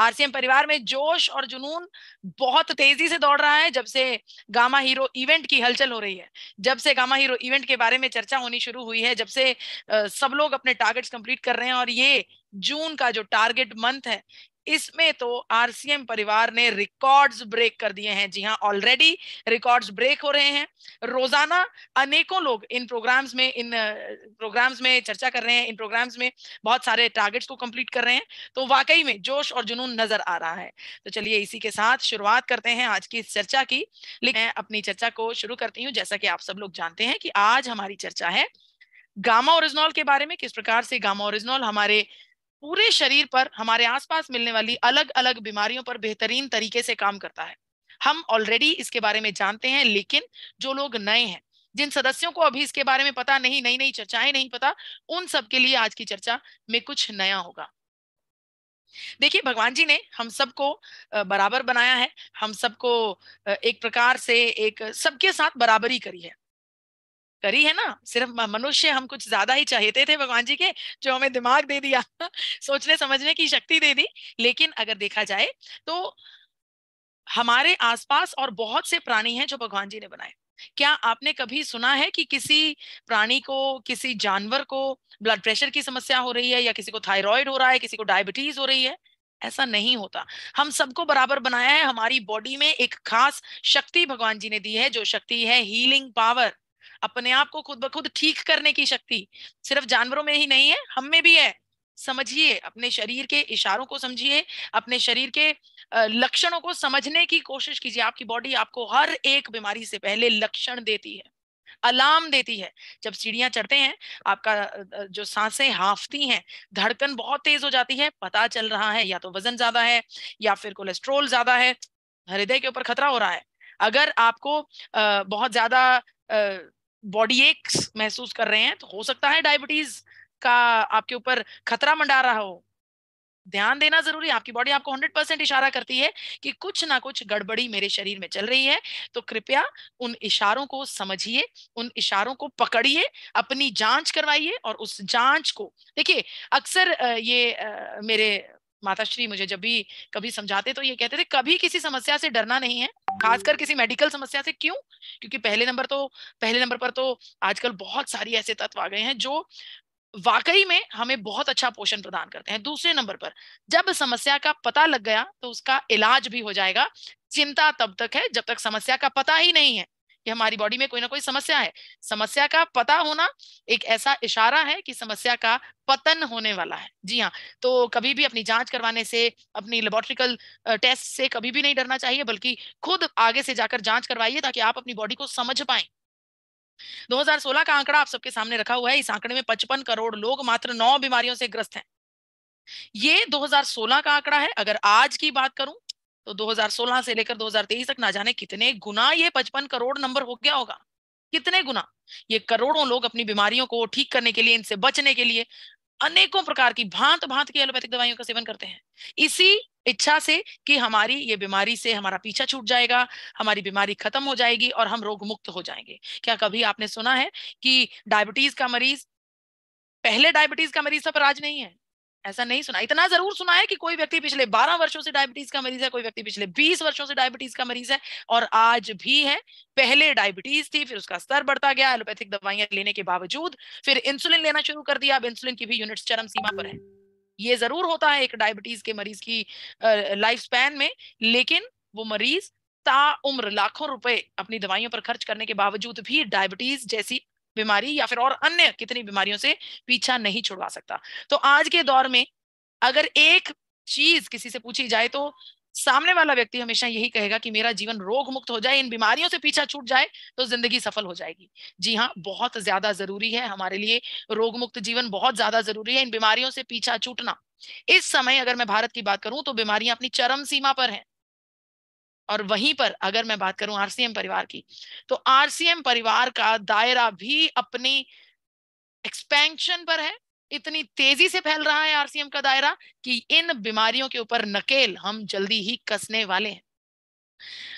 RCM परिवार में जोश और जुनून बहुत तेजी से दौड़ रहा है जब से गामा हीरो इवेंट की हलचल हो रही है जब से गामा हीरो इवेंट के बारे में चर्चा होनी शुरू हुई है जब से सब लोग अपने टारगेट्स कंप्लीट कर रहे हैं और ये जून का जो टारगेट मंथ है इसमें तो आरसीएम परिवार ने रिकॉर्ड्स ब्रेक कर दिए हैं जी हाँ ऑलरेडी रिकॉर्ड्स ब्रेक हो रहे हैं रोजाना अनेकों लोग इन प्रोग्राम्स में इन प्रोग्राम्स में चर्चा कर रहे हैं इन प्रोग्राम्स में बहुत सारे टारगेट्स को कंप्लीट कर रहे हैं तो वाकई में जोश और जुनून नजर आ रहा है तो चलिए इसी के साथ शुरुआत करते हैं आज की इस चर्चा की लेकिन मैं अपनी चर्चा को शुरू करती हूँ जैसा कि आप सब लोग जानते हैं कि आज हमारी चर्चा है गामा ओरिजिनॉल के बारे में किस प्रकार से गामा ओरिजिनॉल हमारे पूरे शरीर पर हमारे आसपास मिलने वाली अलग अलग बीमारियों पर बेहतरीन तरीके से काम करता है हम ऑलरेडी इसके बारे में जानते हैं लेकिन जो लोग नए हैं जिन सदस्यों को अभी इसके बारे में पता नहीं नई नई चर्चाएं नहीं पता उन सब के लिए आज की चर्चा में कुछ नया होगा देखिए भगवान जी ने हम सबको बराबर बनाया है हम सबको एक प्रकार से एक सबके साथ बराबरी करी है करी है ना सिर्फ मनुष्य हम कुछ ज्यादा ही चाहते थे भगवान जी के जो हमें दिमाग दे दिया सोचने समझने की शक्ति दे दी लेकिन अगर देखा जाए तो हमारे आसपास और बहुत से प्राणी हैं जो भगवान जी ने बनाए क्या आपने कभी सुना है कि किसी प्राणी को किसी जानवर को ब्लड प्रेशर की समस्या हो रही है या किसी को थायराइड हो रहा है किसी को डायबिटीज हो रही है ऐसा नहीं होता हम सबको बराबर बनाया है हमारी बॉडी में एक खास शक्ति भगवान जी ने दी है जो शक्ति है हीलिंग पावर अपने आप को खुद ब खुद ठीक करने की शक्ति सिर्फ जानवरों में ही नहीं है हम में भी है समझिए अपने शरीर के इशारों को समझिए अपने शरीर के लक्षणों को समझने की कोशिश कीजिए आपकी बॉडी आपको हर एक बीमारी से पहले लक्षण देती है अलार्म देती है जब सीढ़ियां चढ़ते हैं आपका जो सांसें हाफती हैं धड़कन बहुत तेज हो जाती है पता चल रहा है या तो वजन ज्यादा है या फिर कोलेस्ट्रोल ज्यादा है हृदय के ऊपर खतरा हो रहा है अगर आपको बहुत ज्यादा बॉडी एक्स महसूस कर रहे हैं तो हो सकता है डायबिटीज का आपके ऊपर खतरा मंडा रहा हो ध्यान देना जरूरी है आपकी बॉडी आपको 100 परसेंट इशारा करती है कि कुछ ना कुछ गड़बड़ी मेरे शरीर में चल रही है तो कृपया उन इशारों को समझिए उन इशारों को पकड़िए अपनी जांच करवाइए और उस जांच को देखिए अक्सर ये मेरे माता श्री मुझे जब भी कभी समझाते तो ये कहते थे कभी किसी समस्या से डरना नहीं है खासकर किसी मेडिकल समस्या से क्यों क्योंकि पहले नंबर तो पहले नंबर पर तो आजकल बहुत सारी ऐसे तत्व आ गए हैं जो वाकई में हमें बहुत अच्छा पोषण प्रदान करते हैं दूसरे नंबर पर जब समस्या का पता लग गया तो उसका इलाज भी हो जाएगा चिंता तब तक है जब तक समस्या का पता ही नहीं है कि हमारी बॉडी में कोई ना कोई समस्या है समस्या का पता होना एक ऐसा इशारा है कि समस्या का पतन होने वाला है जी हाँ तो कभी भी अपनी जांच करवाने से अपनी लेबोरेटिकल टेस्ट से कभी भी नहीं डरना चाहिए बल्कि खुद आगे से जाकर जांच करवाइए ताकि आप अपनी बॉडी को समझ पाए 2016 का आंकड़ा आप सबके सामने रखा हुआ है इस आंकड़े में पचपन करोड़ लोग मात्र नौ बीमारियों से ग्रस्त हैं ये 2016 का आंकड़ा है अगर आज की बात करूं तो 2016 से लेकर 2023 तक ना जाने कितने गुना ये 55 करोड़ नंबर हो गया होगा कितने गुना ये करोड़ों लोग अपनी बीमारियों को ठीक करने के लिए इनसे बचने के लिए अनेकों प्रकार की भांत भांत की एलोपैथिक दवाइयों का सेवन करते हैं इसी इच्छा से कि हमारी ये बीमारी से हमारा पीछा छूट जाएगा हमारी बीमारी खत्म हो जाएगी और हम रोग मुक्त हो जाएंगे क्या कभी आपने सुना है कि डायबिटीज का मरीज पहले डायबिटीज का मरीज सब राज नहीं है ऐसा नहीं सुना इतना जरूर सुना है कि कोई व्यक्ति पिछले 12 वर्षों से डायबिटीज का मरीज है कोई व्यक्ति पिछले 20 वर्षों से डायबिटीज का मरीज है और आज भी है पहले डायबिटीज थी फिर उसका स्तर बढ़ता गया एलोपैथिक दवाइयां लेने के बावजूद फिर इंसुलिन लेना शुरू कर दिया अब इंसुलिन की भी यूनिट चरम सीमा पर है ये जरूर होता है एक डायबिटीज के मरीज की लाइफ स्पैन में लेकिन वो मरीज ता उम्र लाखों रुपए अपनी दवाइयों पर खर्च करने के बावजूद भी डायबिटीज जैसी बीमारी या फिर और अन्य कितनी बीमारियों से पीछा नहीं छुड़वा सकता तो आज के दौर में अगर एक चीज किसी से पूछी जाए तो सामने वाला व्यक्ति हमेशा यही कहेगा कि मेरा जीवन रोग मुक्त हो जाए इन बीमारियों से पीछा छूट जाए तो जिंदगी सफल हो जाएगी जी हाँ बहुत ज्यादा जरूरी है हमारे लिए रोग मुक्त जीवन बहुत ज्यादा जरूरी है इन बीमारियों से पीछा छूटना इस समय अगर मैं भारत की बात करूं तो बीमारियां अपनी चरम सीमा पर हैं और वहीं पर अगर मैं बात करूं आरसीएम परिवार की तो आरसीएम परिवार का दायरा भी अपनी एक्सपेंशन पर है इतनी तेजी से फैल रहा है आरसीएम का दायरा कि इन बीमारियों के ऊपर नकेल हम जल्दी ही कसने वाले हैं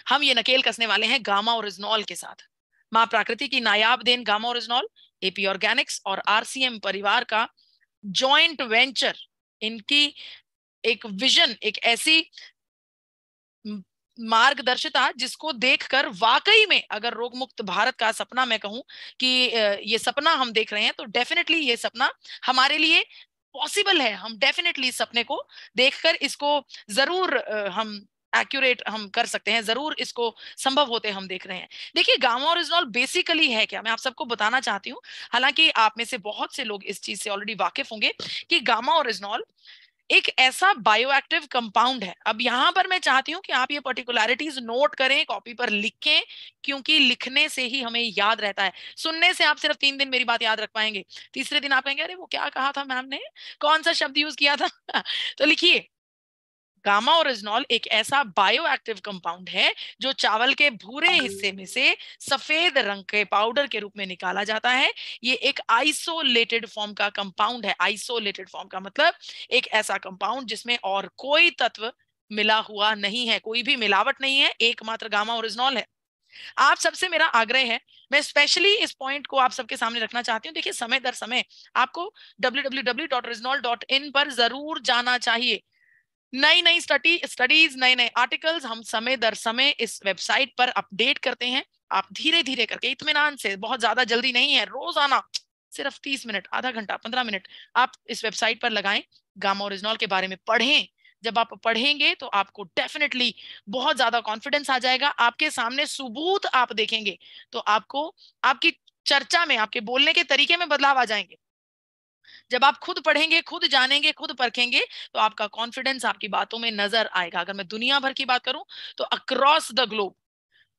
हम ये नकेल कसने वाले हैं गामा और इजनॉल के साथ माँ प्राकृति की नायाब देन gamma oryzanol AP Organics और आरसीएम परिवार का जॉइंट वेंचर इनकी एक विजन एक ऐसी मार्गदर्शिता जिसको देखकर वाकई में अगर रोग मुक्त भारत का सपना मैं कहूं कि ये सपना हम देख रहे हैं तो डेफिनेटली ये सपना हमारे लिए पॉसिबल है हम डेफिनेटली सपने को देखकर इसको जरूर हम एक्यूरेट हम कर सकते हैं जरूर इसको संभव होते हम देख रहे हैं देखिए गामा और इजनॉल बेसिकली है क्या मैं आप सबको बताना चाहती हूँ हालांकि आप में से बहुत से लोग इस चीज से ऑलरेडी वाकिफ होंगे कि गामा और इजनॉल एक ऐसा बायोएक्टिव कंपाउंड है अब यहां पर मैं चाहती हूँ कि आप ये पर्टिकुलरिटीज नोट करें कॉपी पर लिखें क्योंकि लिखने से ही हमें याद रहता है सुनने से आप सिर्फ तीन दिन मेरी बात याद रख पाएंगे तीसरे दिन आप कहेंगे अरे वो क्या कहा था मैम ने कौन सा शब्द यूज किया था तो लिखिए गामा ओरिजिनॉल एक ऐसा बायो एक्टिव कंपाउंड है जो चावल के भूरे हिस्से में से सफेद रंग के पाउडर के रूप में निकाला जाता है ये एक आइसोलेटेड फॉर्म का कंपाउंड है आइसोलेटेड फॉर्म का मतलब एक ऐसा कंपाउंड जिसमें और कोई तत्व मिला हुआ नहीं है कोई भी मिलावट नहीं है एकमात्र गामा ओरिजिनॉल है आप सबसे मेरा आग्रह है मैं स्पेशली इस पॉइंट को आप सबके सामने रखना चाहती हूँ देखिए समय दर समय आपको डब्ल्यू पर जरूर जाना चाहिए नई नई स्टडी स्टडीज नए नए आर्टिकल्स हम समय दर समय इस वेबसाइट पर अपडेट करते हैं आप धीरे धीरे करके इतमान से बहुत ज्यादा जल्दी नहीं है रोजाना सिर्फ तीस मिनट आधा घंटा पंद्रह मिनट आप इस वेबसाइट पर लगाएं गामा ओरिजिनल के बारे में पढ़ें जब आप पढ़ेंगे तो आपको डेफिनेटली बहुत ज्यादा कॉन्फिडेंस आ जाएगा आपके सामने सबूत आप देखेंगे तो आपको आपकी चर्चा में आपके बोलने के तरीके में बदलाव आ जाएंगे जब आप खुद पढ़ेंगे खुद जानेंगे खुद परखेंगे तो आपका कॉन्फिडेंस आपकी बातों में नजर आएगा अगर मैं दुनिया भर की बात करूं तो अक्रॉस द ग्लोब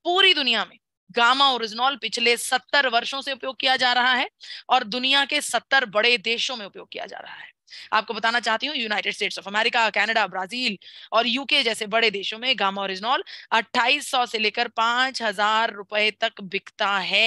पूरी दुनिया में गामा ओरिजिनॉल पिछले सत्तर वर्षों से उपयोग किया जा रहा है और दुनिया के सत्तर बड़े देशों में उपयोग किया जा रहा है आपको बताना चाहती हूँ United States of America Canada Brazil और यूके जैसे बड़े देशों में गामा ओरिजिनॉल 2800 से लेकर 5000 रुपए तक बिकता है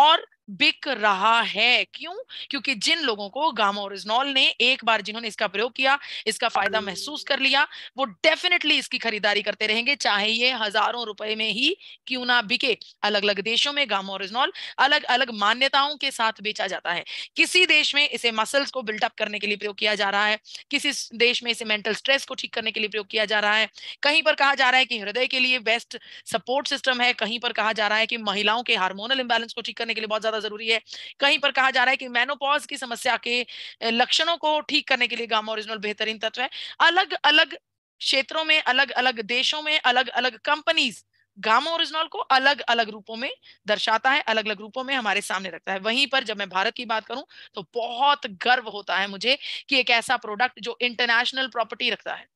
और बिक रहा है क्यों क्योंकि जिन लोगों को गामोरिजनॉल ने एक बार जिन्होंने इसका प्रयोग किया इसका फायदा महसूस कर लिया वो डेफिनेटली इसकी खरीदारी करते रहेंगे चाहे ये हजारों रुपए में ही क्यों ना बिके अलग अलग देशों में गामोरिजनॉल अलग अलग मान्यताओं के साथ बेचा जाता है किसी देश में इसे मसल्स को बिल्डअप करने के लिए प्रयोग किया जा रहा है किसी देश में इसे मेंटल स्ट्रेस को ठीक करने के लिए प्रयोग किया जा रहा है कहीं पर कहा जा रहा है कि हृदय के लिए बेस्ट सपोर्ट सिस्टम है कहीं पर कहा जा रहा है कि महिलाओं के हार्मोनल इम्बैलेंस को ठीक करने के लिए बहुत ज्यादा ज्यादा जरूरी है कहीं पर कहा जा रहा है कि मैनोपॉज की समस्या के लक्षणों को ठीक करने के लिए गामा ओरिजिनल बेहतरीन तत्व है अलग अलग क्षेत्रों में अलग अलग देशों में अलग अलग कंपनीज गामा ओरिजिनल को अलग अलग रूपों में दर्शाता है अलग अलग रूपों में हमारे सामने रखता है वहीं पर जब मैं भारत की बात करूं तो बहुत गर्व होता है मुझे कि एक ऐसा प्रोडक्ट जो इंटरनेशनल प्रॉपर्टी रखता है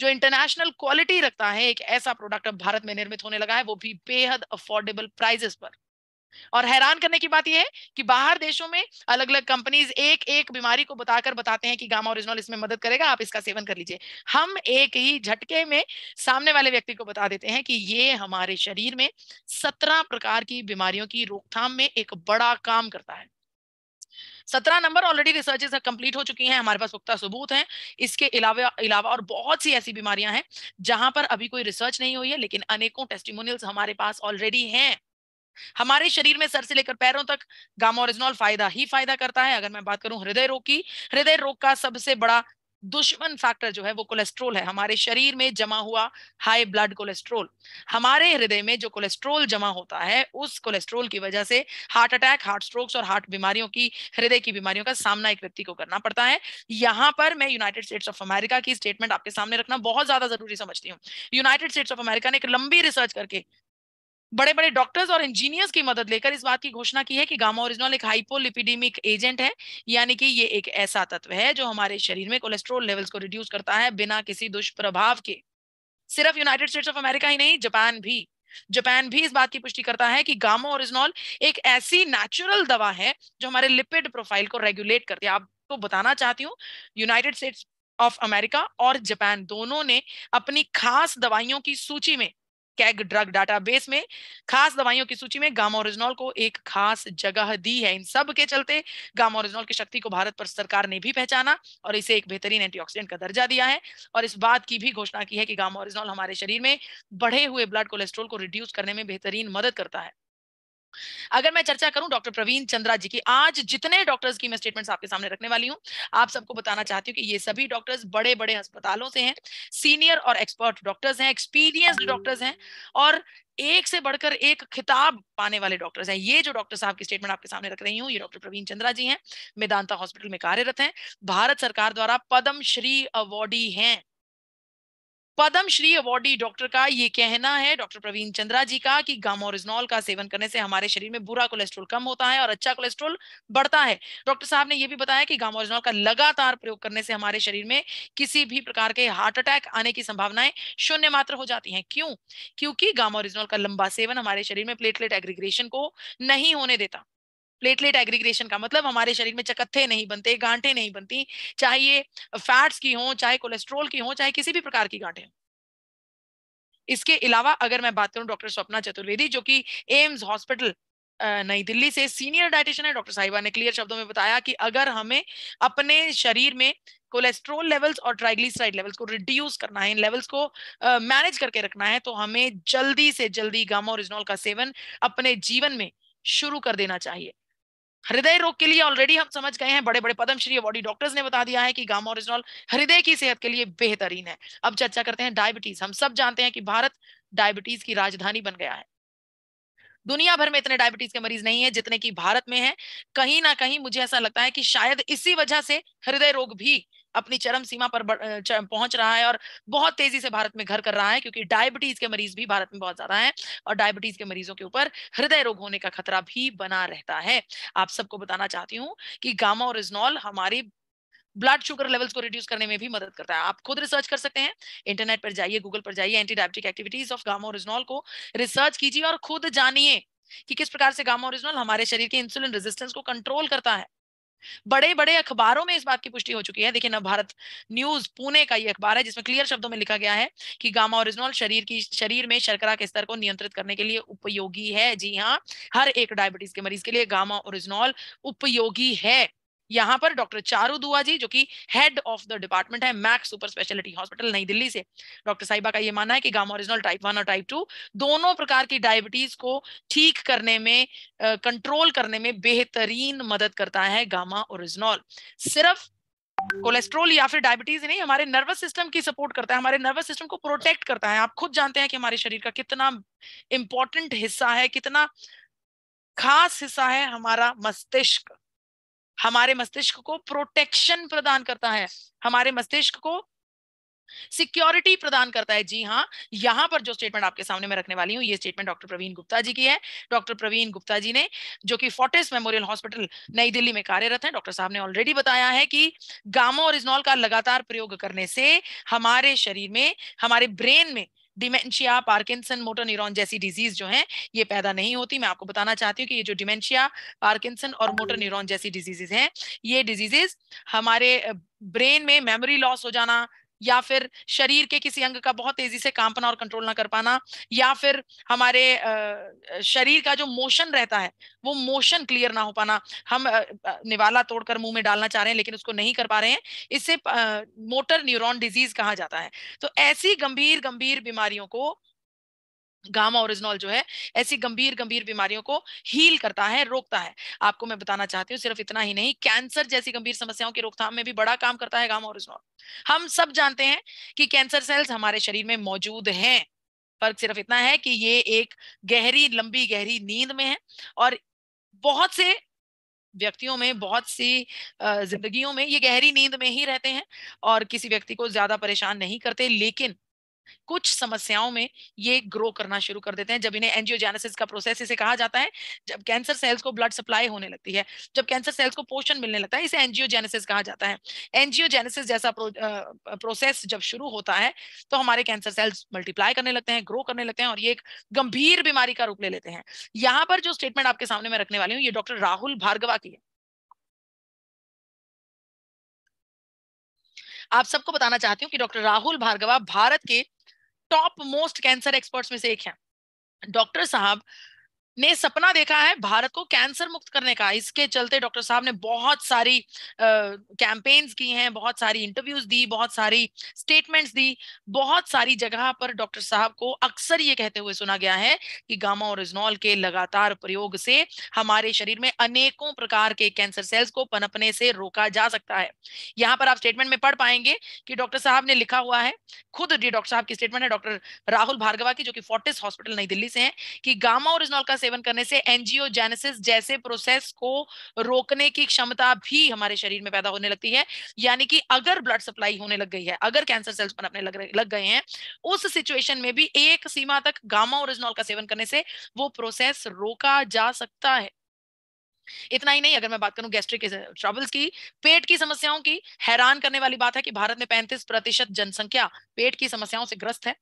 जो इंटरनेशनल क्वालिटी रखता है एक ऐसा प्रोडक्ट अब भारत में निर्मित होने लगा है वो भी बेहद अफोर्डेबल प्राइजेस पर और हैरान करने की बात यह है कि बाहर देशों में अलग अलग कंपनीज एक एक बीमारी को बताकर बताते हैं कि गामा ओरिजिनल इसमें मदद करेगा आप इसका सेवन कर लीजिए हम एक ही झटके में सामने वाले व्यक्ति को बता देते हैं कि ये हमारे शरीर में सत्रह प्रकार की बीमारियों की रोकथाम में एक बड़ा काम करता है सत्रह नंबर ऑलरेडी रिसर्चेस कंप्लीट हो चुकी हैं हमारे पास पुख्ता सबूत हैं इसके अलावा अलावा और बहुत सी ऐसी बीमारियां हैं जहां पर अभी कोई रिसर्च नहीं हुई है लेकिन अनेकों टेस्टिमोनियल्स हमारे पास ऑलरेडी हैं हमारे शरीर में सर से लेकर पैरों तक गामोरिजनॉल फायदा ही फायदा करता है अगर मैं बात करूं हृदय रोग की हृदय रोग का सबसे बड़ा दुश्मन फैक्टर जो है वो कोलेस्ट्रोल है हमारे शरीर में जमा हुआ हाई ब्लड कोलेस्ट्रोल हमारे हृदय में जो कोलेस्ट्रोल जमा होता है उस कोलेस्ट्रोल की वजह से हार्ट अटैक हार्ट स्ट्रोक्स और हार्ट बीमारियों की हृदय की बीमारियों का सामना एक व्यक्ति को करना पड़ता है यहां पर मैं यूनाइटेड स्टेट्स ऑफ अमेरिका की स्टेटमेंट आपके सामने रखना बहुत ज्यादा जरूरी समझती हूँ यूनाइटेड स्टेट्स ऑफ अमेरिका ने एक लंबी रिसर्च करके बड़े बड़े डॉक्टर्स और इंजीनियर्स की मदद लेकर इस बात की घोषणा की है कि गामा ओरिजिनल एक हाइपोलिपिडेमिक एजेंट है यानी कि ये एक ऐसा तत्व है जो हमारे शरीर में कोलेस्ट्रोल लेवल्स को रिड्यूस करता है बिना किसी दुष्प्रभाव के सिर्फ यूनाइटेड स्टेट्स ऑफ अमेरिका ही नहीं जापान भी जापान भी इस बात की पुष्टि करता है कि गामा ओरिजिनॉल एक ऐसी नेचुरल दवा है जो हमारे लिपिड प्रोफाइल को रेगुलेट करती है आपको बताना चाहती हूँ यूनाइटेड स्टेट्स ऑफ अमेरिका और जापान दोनों ने अपनी खास दवाइयों की सूची में कैग ड्रग डाटाबेस में खास दवाइयों की सूची में गामोरिजनॉल को एक खास जगह दी है इन सब के चलते गामोरिजनॉल की शक्ति को भारत पर सरकार ने भी पहचाना और इसे एक बेहतरीन एंटीऑक्सीडेंट का दर्जा दिया है और इस बात की भी घोषणा की है कि गामोरिजनॉल हमारे शरीर में बढ़े हुए ब्लड कोलेस्ट्रोल को रिड्यूस करने में बेहतरीन मदद करता है अगर मैं चर्चा करूं डॉक्टर प्रवीण चंद्रा जी की आज जितने डॉक्टर्स की मैं स्टेटमेंट्स आपके सामने रखने वाली हूं आप सबको बताना चाहती हूं कि ये सभी डॉक्टर्स बड़े बड़े अस्पतालों से हैं सीनियर और एक्सपर्ट डॉक्टर्स हैं एक्सपीरियंस डॉक्टर्स हैं और एक से बढ़कर एक खिताब पाने वाले डॉक्टर्स हैं ये जो डॉक्टर साहब की स्टेटमेंट आपके सामने रख रही हूँ ये डॉक्टर प्रवीण चंद्रा जी हैं मेदांता हॉस्पिटल में कार्यरत हैं भारत सरकार द्वारा पद्म श्री अवार्डी हैं पद्मश्री अवार्डी डॉक्टर का ये कहना है डॉक्टर प्रवीण चंद्रा जी का कि गामोरिजनॉल का सेवन करने से हमारे शरीर में बुरा कोलेस्ट्रॉल कम होता है और अच्छा कोलेस्ट्रॉल बढ़ता है डॉक्टर साहब ने यह भी बताया कि गामोरिजनॉल का लगातार प्रयोग करने से हमारे शरीर में किसी भी प्रकार के हार्ट अटैक आने की संभावनाएं शून्य मात्र हो जाती है क्यों क्योंकि गामोरिजनॉल का लंबा सेवन हमारे शरीर में प्लेटलेट एग्रीग्रेशन को नहीं होने देता प्लेटलेट एग्रीग्रेशन का मतलब हमारे शरीर में चकत्थे नहीं बनते गांठे नहीं बनती चाहे ये फैट्स की हो चाहे कोलेस्ट्रोल की हो चाहे किसी भी प्रकार की गांठे इसके अलावा अगर मैं बात करूं डॉक्टर स्वप्ना चतुर्वेदी जो कि एम्स हॉस्पिटल नई दिल्ली से सीनियर डाइटिशियन है डॉक्टर साहिबा ने क्लियर शब्दों में बताया कि अगर हमें अपने शरीर में कोलेस्ट्रोल लेवल्स और ट्राइग्लिसराइड लेवल्स को रिड्यूस करना है इन लेवल्स को मैनेज uh, करके रखना है तो हमें जल्दी से जल्दी गामा और इजनॉल का सेवन अपने जीवन में शुरू कर देना चाहिए हृदय रोग के लिए ऑलरेडी हम समझ गए हैं बड़े बड़े पद्मश्री बॉडी डॉक्टर्स ने बता दिया है कि गामा ओरिजिनल हृदय की सेहत के लिए बेहतरीन है अब चर्चा करते हैं डायबिटीज हम सब जानते हैं कि भारत डायबिटीज की राजधानी बन गया है दुनिया भर में इतने डायबिटीज के मरीज नहीं है जितने की भारत में है कहीं ना कहीं मुझे ऐसा लगता है कि शायद इसी वजह से हृदय रोग भी अपनी चरम सीमा पर पहुंच रहा है और बहुत तेजी से भारत में घर कर रहा है क्योंकि डायबिटीज के मरीज भी भारत में बहुत ज्यादा है और डायबिटीज के मरीजों के ऊपर हृदय रोग होने का खतरा भी बना रहता है आप सबको बताना चाहती हूँ कि गामा और इजनॉल हमारे ब्लड शुगर लेवल्स को रिड्यूस करने में भी मदद करता है आप खुद रिसर्च कर सकते हैं इंटरनेट पर जाइए गूगल पर जाइए anti diabetic activities of gamma oryzanol को रिसर्च कीजिए और खुद जानिए कि किस प्रकार से गामा ओरिजिनल हमारे शरीर के इंसुलिन रेजिस्टेंस को कंट्रोल करता है बड़े बड़े अखबारों में इस बात की पुष्टि हो चुकी है देखिए भारत न्यूज पुणे का ये अखबार है जिसमें क्लियर शब्दों में लिखा गया है कि गामा ओरिजिनल शरीर की शरीर में शर्करा के स्तर को नियंत्रित करने के लिए उपयोगी है जी हाँ हर एक डायबिटीज के मरीज के लिए गामा ओरिजिनल उपयोगी है यहाँ पर डॉक्टर चारू दुआ जी जो कि हेड ऑफ द डिपार्टमेंट है Max Super Speciality Hospital New Delhi से डॉक्टर साहिबा का ये मानना है कि गामा ओरिजिनल टाइप वन और टाइप टू दोनों प्रकार की डायबिटीज को ठीक करने में कंट्रोल करने में बेहतरीन मदद करता है गामा ओरिजिनल सिर्फ कोलेस्ट्रोल या फिर डायबिटीज नहीं हमारे नर्वस सिस्टम की सपोर्ट करता है हमारे नर्वस सिस्टम को प्रोटेक्ट करता है आप खुद जानते हैं कि हमारे शरीर का कितना इंपॉर्टेंट हिस्सा है कितना खास हिस्सा है हमारा मस्तिष्क हमारे मस्तिष्क को प्रोटेक्शन प्रदान करता है हमारे मस्तिष्क को सिक्योरिटी प्रदान करता है जी हाँ यहां पर जो स्टेटमेंट आपके सामने मैं रखने वाली हूँ ये स्टेटमेंट डॉक्टर प्रवीण गुप्ता जी की है डॉक्टर प्रवीण गुप्ता जी ने जो कि Fortis memorial hospital New Delhi में कार्यरत है डॉक्टर साहब ने ऑलरेडी बताया है कि गामो और इजनॉल का लगातार प्रयोग करने से हमारे शरीर में हमारे ब्रेन में डिमेंशिया पार्किंसन मोटर न्यूरॉन जैसी डिजीज जो है ये पैदा नहीं होती मैं आपको बताना चाहती हूँ कि ये जो डिमेंशिया पार्किंसन और मोटर न्यूरोन जैसी डिजीजेज हैं ये डिजीजेज हमारे ब्रेन में मेमोरी लॉस हो जाना या फिर शरीर के किसी अंग का बहुत तेजी से कांपना और कंट्रोल ना कर पाना या फिर हमारे शरीर का जो मोशन रहता है वो मोशन क्लियर ना हो पाना हम निवाला तोड़कर मुंह में डालना चाह रहे हैं लेकिन उसको नहीं कर पा रहे हैं इसे मोटर न्यूरॉन डिजीज कहा जाता है तो ऐसी गंभीर गंभीर बीमारियों को गामा ओरिजिनॉल जो है ऐसी गंभीर गंभीर बीमारियों को हील करता है रोकता है आपको मैं बताना चाहती हूँ सिर्फ इतना ही नहीं कैंसर जैसी गंभीर समस्याओं की रोकथाम में भी बड़ा काम करता है गामा ओरिजिनॉल हम सब जानते हैं कि कैंसर सेल्स हमारे शरीर में मौजूद है फर्क सिर्फ इतना है कि ये एक गहरी लंबी गहरी नींद में है और बहुत से व्यक्तियों में बहुत सी जिंदगियों में ये गहरी नींद में ही रहते हैं और किसी व्यक्ति को ज्यादा परेशान नहीं करते लेकिन कुछ समस्याओं में ये ग्रो करना शुरू कर देते हैं जब इन्हें एंजियोजेनेसिस का प्रोसेस इसे कहा जाता है जब कैंसर सेल्स को ब्लड सप्लाई होने लगती है जब कैंसर सेल्स को पोषण मिलने लगता है इसे एंजियोजेनेसिस कहा जाता है एंजियोजेनेसिस जैसा प्रो, आ, प्रोसेस जब शुरू होता है तो हमारे कैंसर सेल्स मल्टीप्लाई करने लगते हैं ग्रो करने लगते हैं और ये एक गंभीर बीमारी का रूप ले लेते हैं यहाँ पर जो स्टेटमेंट आपके सामने में रखने वाली हूँ ये डॉक्टर राहुल भार्गवा की है आप सबको बताना चाहती हूँ कि डॉक्टर राहुल भार्गवा भारत के टॉप मोस्ट कैंसर एक्सपर्ट्स में से एक है डॉक्टर साहब ने सपना देखा है भारत को कैंसर मुक्त करने का इसके चलते डॉक्टर साहब ने बहुत सारी कैंपेन्स की हैं बहुत सारी इंटरव्यूज दी बहुत सारी स्टेटमेंट्स दी बहुत सारी जगह पर डॉक्टर साहब को अक्सर ये कहते हुए सुना गया है कि गामा और इजनॉल के लगातार प्रयोग से हमारे शरीर में अनेकों प्रकार के कैंसर सेल्स को पनपने से रोका जा सकता है यहाँ पर आप स्टेटमेंट में पढ़ पाएंगे कि डॉक्टर साहब ने लिखा हुआ है खुद डॉक्टर साहब की स्टेटमेंट है डॉक्टर राहुल भार्गवा की जो कि फोर्टिस हॉस्पिटल नई दिल्ली से है कि गामा और इजनॉल का सेवन करने से एनजीओजेनेसिस जैसे प्रोसेस को रोकने की क्षमता भी हमारे शरीर में पैदा होने लगती है यानी कि अगर ब्लड सप्लाई होने लग गई है अगर कैंसर सेल्स बनने लग, लग गए हैं उस सिचुएशन में भी एक सीमा तक गामा ओरिजिनॉल का सेवन करने से वो प्रोसेस रोका जा सकता है इतना ही नहीं अगर मैं बात करूं गैस्ट्रिक ट्रबल्स uh, की पेट की समस्याओं की हैरान करने वाली बात है कि भारत में पैंतीस प्रतिशत जनसंख्या पेट की समस्याओं से ग्रस्त है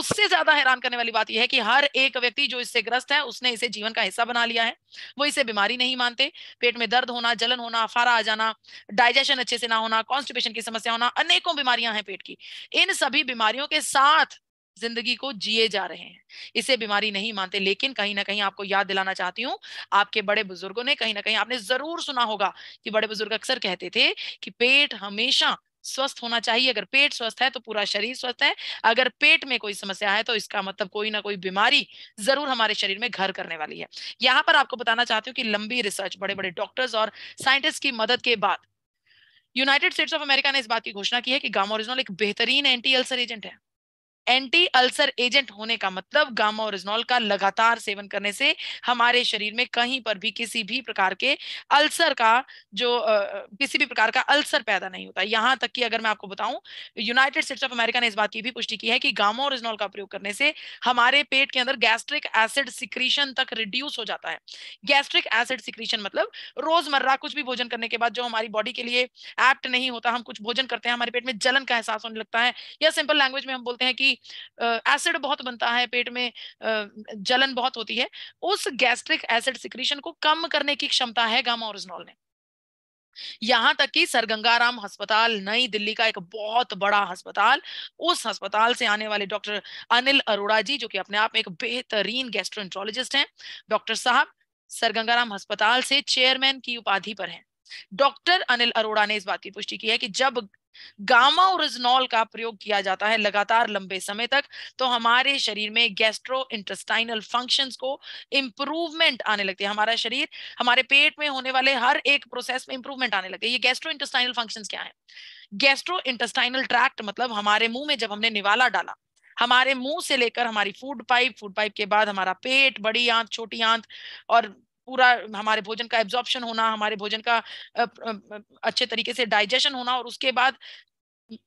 उससे ज्यादा हैरान करने वाली बात यह है कि हर एक व्यक्ति जो इससे ग्रस्त है उसने इसे जीवन का हिस्सा बना लिया है वो इसे बीमारी नहीं मानते पेट में दर्द होना जलन होना अफारा आ जाना डाइजेशन अच्छे से ना होना कॉन्स्टिपेशन की समस्या होना अनेकों बीमारियां हैं पेट की इन सभी बीमारियों के साथ जिंदगी को जिए जा रहे हैं इसे बीमारी नहीं मानते लेकिन कहीं ना कहीं आपको याद दिलाना चाहती हूँ आपके बड़े बुजुर्गों ने कहीं ना कहीं आपने जरूर सुना होगा कि बड़े बुजुर्ग अक्सर कहते थे कि पेट हमेशा स्वस्थ होना चाहिए अगर पेट स्वस्थ है तो पूरा शरीर स्वस्थ है अगर पेट में कोई समस्या है तो इसका मतलब कोई ना कोई बीमारी जरूर हमारे शरीर में घर करने वाली है यहाँ पर आपको बताना चाहती हूँ कि लंबी रिसर्च बड़े बड़े डॉक्टर्स और साइंटिस्ट की मदद के बाद यूनाइटेड स्टेट्स ऑफ अमेरिका ने इस बात की घोषणा की है कि गामोरिजोनल एक बेहतरीन एंटी अल्सर एजेंट है एंटी अल्सर एजेंट होने का मतलब गामा रिजनॉल का लगातार सेवन करने से हमारे शरीर में कहीं पर भी किसी भी प्रकार के अल्सर का जो किसी भी प्रकार का अल्सर पैदा नहीं होता यहां तक कि अगर मैं आपको बताऊं यूनाइटेड स्टेट्स ऑफ अमेरिका ने इस बात की भी पुष्टि की है कि गामा रिजनॉल का प्रयोग करने से हमारे पेट के अंदर गैस्ट्रिक एसिड सिक्रीशन तक रिड्यूस हो जाता है गैस्ट्रिक एसिड सिक्रीशन मतलब रोजमर्रा कुछ भी भोजन करने के बाद जो हमारी बॉडी के लिए एप्ट नहीं होता हम कुछ भोजन करते हैं हमारे पेट में जलन का एहसास होने लगता है या सिंपल लैंग्वेज में हम बोलते हैं कि एसिड बहुत बनता है पेट में जलन बहुत होती है उस गैस्ट्रिक एसिड सिक्रीशन को कम करने की क्षमता है गामा ओरिजिनॉल ने यहां तक कि सर गंगाराम अस्पताल नई दिल्ली का एक बहुत बड़ा अस्पताल उस अस्पताल से आने वाले डॉक्टर अनिल अरोड़ा जी जो कि अपने आप में एक बेहतरीन गैस्ट्रोएंट्रोलॉजिस्ट हैं डॉक्टर साहब सर गंगाराम अस्पताल से चेयरमैन की उपाधि पर हैं डॉक्टर अनिल अरोड़ा ने इस बात की पुष्टि की है कि जब गामा और रिजनॉल का प्रयोग किया जाता है लगातार लंबे समय तक तो हमारे शरीर में गैस्ट्रो इंटेस्टाइनल फंक्शन को इंप्रूवमेंट आने लगती है हमारा शरीर हमारे पेट में होने वाले हर एक प्रोसेस में इंप्रूवमेंट आने लगती है ये गैस्ट्रो इंटेस्टाइनल फंक्शन क्या है गैस्ट्रो इंटेस्टाइनल ट्रैक्ट मतलब हमारे मुंह में जब हमने निवाला डाला हमारे मुंह से लेकर हमारी फूड पाइप फूड पाइप के बाद हमारा पेट बड़ी आंत छोटी आंत और पूरा हमारे भोजन का एब्जॉर्प्शन होना हमारे भोजन का अच्छे तरीके से डाइजेशन होना और उसके बाद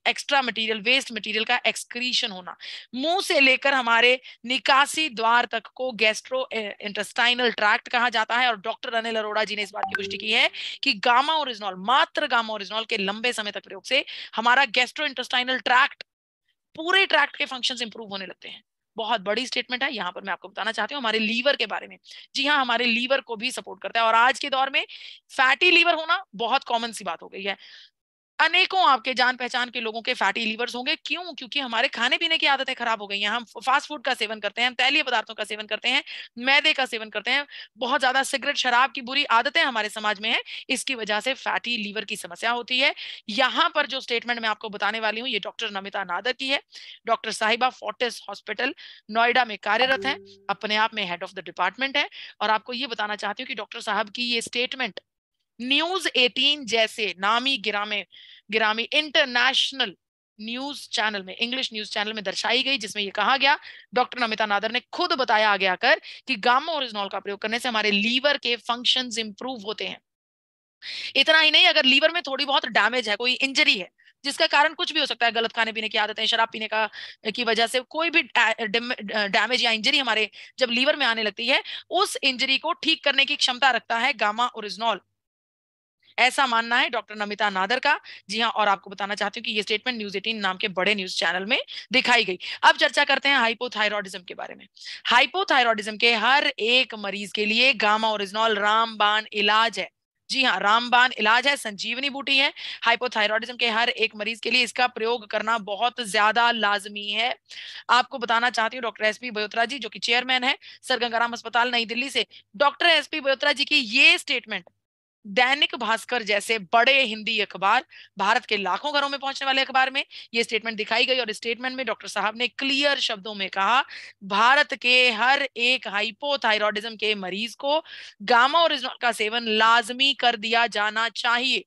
एक्स्ट्रा मटेरियल वेस्ट मटेरियल का एक्सक्रीशन होना मुंह से लेकर हमारे निकासी द्वार तक को गैस्ट्रो इंटेस्टाइनल ट्रैक्ट कहा जाता है और डॉक्टर अनिल अरोड़ा जी ने इस बात की पुष्टि की है हम्म। कि गामा ओरिजिनॉल मात्र गामा ओरिजिनॉल के लंबे समय तक प्रयोग से हमारा गैस्ट्रो इंटेस्टाइनल ट्रैक्ट पूरे ट्रैक्ट के फंक्शन इंप्रूव होने लगते हैं बहुत बड़ी स्टेटमेंट है यहाँ पर मैं आपको बताना चाहती हूँ हमारे लीवर के बारे में जी हाँ हमारे लीवर को भी सपोर्ट करता है और आज के दौर में फैटी लीवर होना बहुत कॉमन सी बात हो गई है अनेकों आपके जान पहचान के लोगों के फैटी लीवर्स होंगे क्यों क्योंकि हमारे खाने पीने की आदतें खराब हो गई हैं हम फास्ट फूड का सेवन करते हैं हम तैलीय पदार्थों का सेवन करते हैं मैदे का सेवन करते हैं बहुत ज्यादा सिगरेट शराब की बुरी आदतें हमारे समाज में है इसकी वजह से फैटी लीवर की समस्या होती है यहाँ पर जो स्टेटमेंट मैं आपको बताने वाली हूँ ये डॉक्टर नमिता नादर की है डॉक्टर साहिबा फोर्टिस हॉस्पिटल नोएडा में कार्यरत है हम्म। अपने आप में हेड ऑफ द डिपार्टमेंट है और आपको ये बताना चाहती हूँ कि डॉक्टर साहब की ये स्टेटमेंट न्यूज 18 जैसे नामी गिरामे गिरामी इंटरनेशनल न्यूज चैनल में इंग्लिश न्यूज चैनल में दर्शाई गई जिसमें यह कहा गया डॉक्टर नमिता नादर ने खुद बताया आगे आकर कि गामा और का प्रयोग करने से हमारे लीवर के फंक्शन इंप्रूव होते हैं इतना ही नहीं अगर लीवर में थोड़ी बहुत डैमेज है कोई इंजरी है जिसका कारण कुछ भी हो सकता है गलत खाने पीने की आदतें शराब पीने का की वजह से कोई भी डैमेज या इंजरी हमारे जब लीवर में आने लगती है उस इंजरी को ठीक करने की क्षमता रखता है गामा ओरिजिनॉल ऐसा मानना है डॉक्टर नमिता नादर का जी हाँ और आपको बताना चाहती हूँ कि ये स्टेटमेंट न्यूज एटीन नाम के बड़े न्यूज चैनल में दिखाई गई अब चर्चा करते हैं हाइपोथायरॉइडिज्म के बारे में हाइपोथायरॉइडिज्म के हर एक मरीज के लिए गामा ओरिजिनॉल रामबान इलाज है जी हाँ रामबान इलाज है संजीवनी बूटी है हाइपोथायरॉइडिज्म के हर एक मरीज के लिए इसका प्रयोग करना बहुत ज्यादा लाजमी है आपको बताना चाहती हूँ doctor S P P Byotra ji जो कि चेयरमैन है सर गंगाराम अस्पताल नई दिल्ली से doctor S P P Byotra ji की ये स्टेटमेंट दैनिक भास्कर जैसे बड़े हिंदी अखबार भारत के लाखों घरों में पहुंचने वाले अखबार में ये स्टेटमेंट दिखाई गई और स्टेटमेंट में डॉक्टर साहब ने क्लियर शब्दों में कहा भारत के हर एक हाइपोथाइरोडिज्म के मरीज को गामा और का सेवन लाजमी कर दिया जाना चाहिए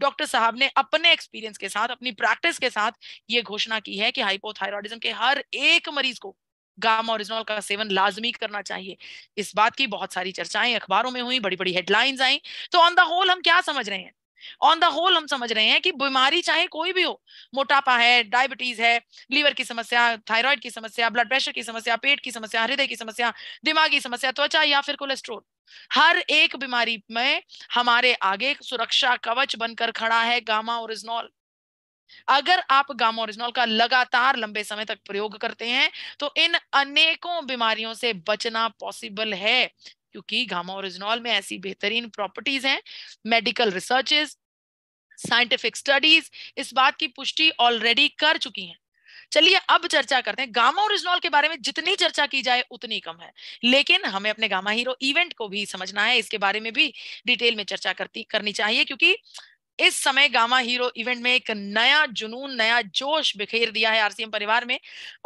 डॉक्टर साहब ने अपने एक्सपीरियंस के साथ अपनी प्रैक्टिस के साथ ये घोषणा की है कि हाइपोथायरॉयडिज्म के हर एक मरीज को गामा इजनॉल का सेवन लाजमी करना चाहिए इस बात की बहुत सारी चर्चाएं अखबारों में हुई बड़ी बड़ी हेडलाइंस आई तो ऑन द होल हम क्या समझ रहे हैं ऑन द होल हम समझ रहे हैं कि बीमारी चाहे कोई भी हो मोटापा है डायबिटीज है लीवर की समस्या थायराइड की समस्या ब्लड प्रेशर की समस्या पेट की समस्या हृदय की समस्या दिमागी समस्या त्वचा या फिर कोलेस्ट्रोल हर एक बीमारी में हमारे आगे सुरक्षा कवच बनकर खड़ा है गामा और इजनॉल अगर आप गामा ओरिजिनल का लगातार लंबे समय तक प्रयोग करते हैं तो इन अनेकों बीमारियों से बचना पॉसिबल है क्योंकि गामा ओरिजिनॉल में ऐसी बेहतरीन प्रॉपर्टीज हैं मेडिकल रिसर्चेस साइंटिफिक स्टडीज इस बात की पुष्टि ऑलरेडी कर चुकी हैं चलिए अब चर्चा करते हैं गामा ओरिजिनॉल के बारे में जितनी चर्चा की जाए उतनी कम है लेकिन हमें अपने गामा हीरो इवेंट को भी समझना है इसके बारे में भी डिटेल में चर्चा करती करनी चाहिए क्योंकि इस समय गामा हीरो इवेंट में एक नया जुनून नया जोश बिखेर दिया है आरसीएम परिवार में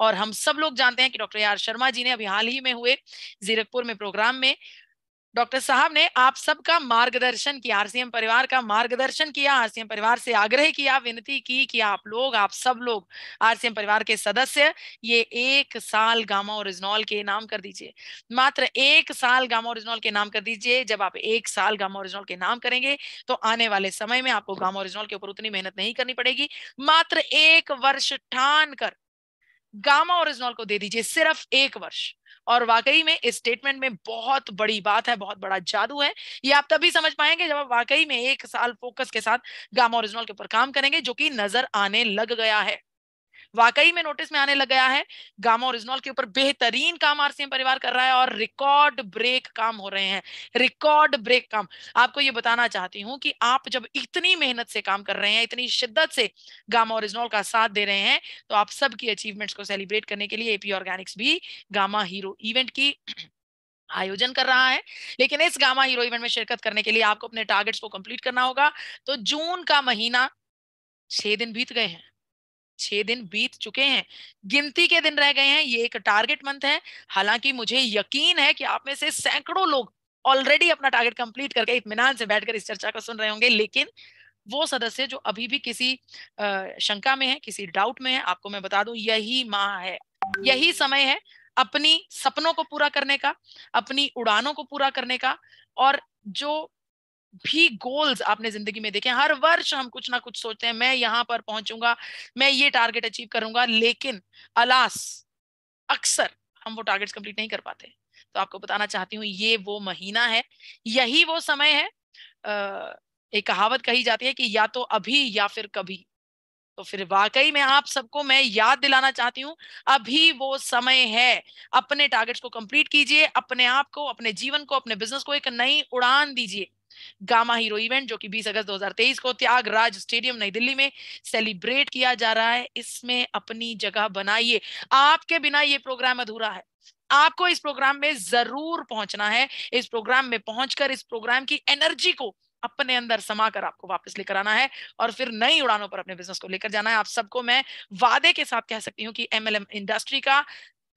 और हम सब लोग जानते हैं कि डॉक्टर आर शर्मा जी ने अभी हाल ही में हुए जीरकपुर में प्रोग्राम में डॉक्टर साहब ने आप सबका मार्गदर्शन किया आरसीएम परिवार का मार्गदर्शन किया आरसीएम परिवार से आग्रह किया विनती की कि आप लोग आप सब लोग आरसीएम परिवार के सदस्य ये एक साल गामा इजनॉल के नाम कर दीजिए मात्र एक साल गामा इजनॉल के नाम कर दीजिए जब आप एक साल गामा इजनॉल के नाम करेंगे तो आने वाले समय में आपको गामा इजनॉल के ऊपर उतनी मेहनत नहीं करनी पड़ेगी मात्र एक वर्ष ठान कर गामा और इजनॉल को दे दीजिए सिर्फ एक वर्ष और वाकई में इस स्टेटमेंट में बहुत बड़ी बात है बहुत बड़ा जादू है ये आप तभी समझ पाएंगे जब आप वाकई में एक साल फोकस के साथ गामा और के ऊपर काम करेंगे जो कि नजर आने लग गया है वाकई में नोटिस में आने लग गया है गामा और इजनॉल के ऊपर बेहतरीन काम आरसीएम परिवार कर रहा है और रिकॉर्ड ब्रेक काम हो रहे हैं रिकॉर्ड ब्रेक काम आपको ये बताना चाहती हूँ कि आप जब इतनी मेहनत से काम कर रहे हैं इतनी शिद्दत से गामा और इजनॉल का साथ दे रहे हैं तो आप सबकी अचीवमेंट्स को सेलिब्रेट करने के लिए एपी ऑर्गेनिक्स भी गामा हीरो इवेंट की आयोजन कर रहा है लेकिन इस गामा हीरो इवेंट में शिरकत करने के लिए आपको अपने टारगेट्स को कंप्लीट करना होगा तो जून का महीना छह दिन बीत गए हैं छह दिन बीत चुके हैं गिनती के दिन रह गए हैं ये एक टारगेट मंथ है हालांकि मुझे यकीन है कि आप में से सैकड़ों लोग ऑलरेडी अपना टारगेट कंप्लीट करके इतमान से बैठकर इस चर्चा को सुन रहे होंगे लेकिन वो सदस्य जो अभी भी किसी शंका में है किसी डाउट में है आपको मैं बता दूं यही माह है यही समय है अपनी सपनों को पूरा करने का अपनी उड़ानों को पूरा करने का और जो भी गोल्स आपने जिंदगी में देखे हर वर्ष हम कुछ ना कुछ सोचते हैं मैं यहाँ पर पहुंचूंगा मैं ये टारगेट अचीव करूंगा लेकिन अलास अक्सर हम वो टारगेट्स कंप्लीट नहीं कर पाते तो आपको बताना चाहती हूँ ये वो महीना है यही वो समय है एक कहावत कही जाती है कि या तो अभी या फिर कभी तो फिर वाकई में आप सबको मैं याद दिलाना चाहती हूँ अभी वो समय है अपने टारगेट्स को कंप्लीट कीजिए अपने आप को अपने जीवन को अपने बिजनेस को एक नई उड़ान दीजिए गामा हीरो इवेंट जो कि 20 अगस्त 2023 को त्यागराज स्टेडियम नई दिल्ली में सेलिब्रेट किया जा रहा है इसमें अपनी जगह बनाइए आपके बिना ये प्रोग्राम अधूरा है आपको इस प्रोग्राम में जरूर पहुंचना है इस प्रोग्राम में पहुंचकर इस प्रोग्राम की एनर्जी को अपने अंदर समा कर आपको वापस लेकर आना है और फिर नई उड़ानों पर अपने बिजनेस को लेकर जाना है आप सबको मैं वादे के साथ कह सकती हूँ कि एमएलएम इंडस्ट्री का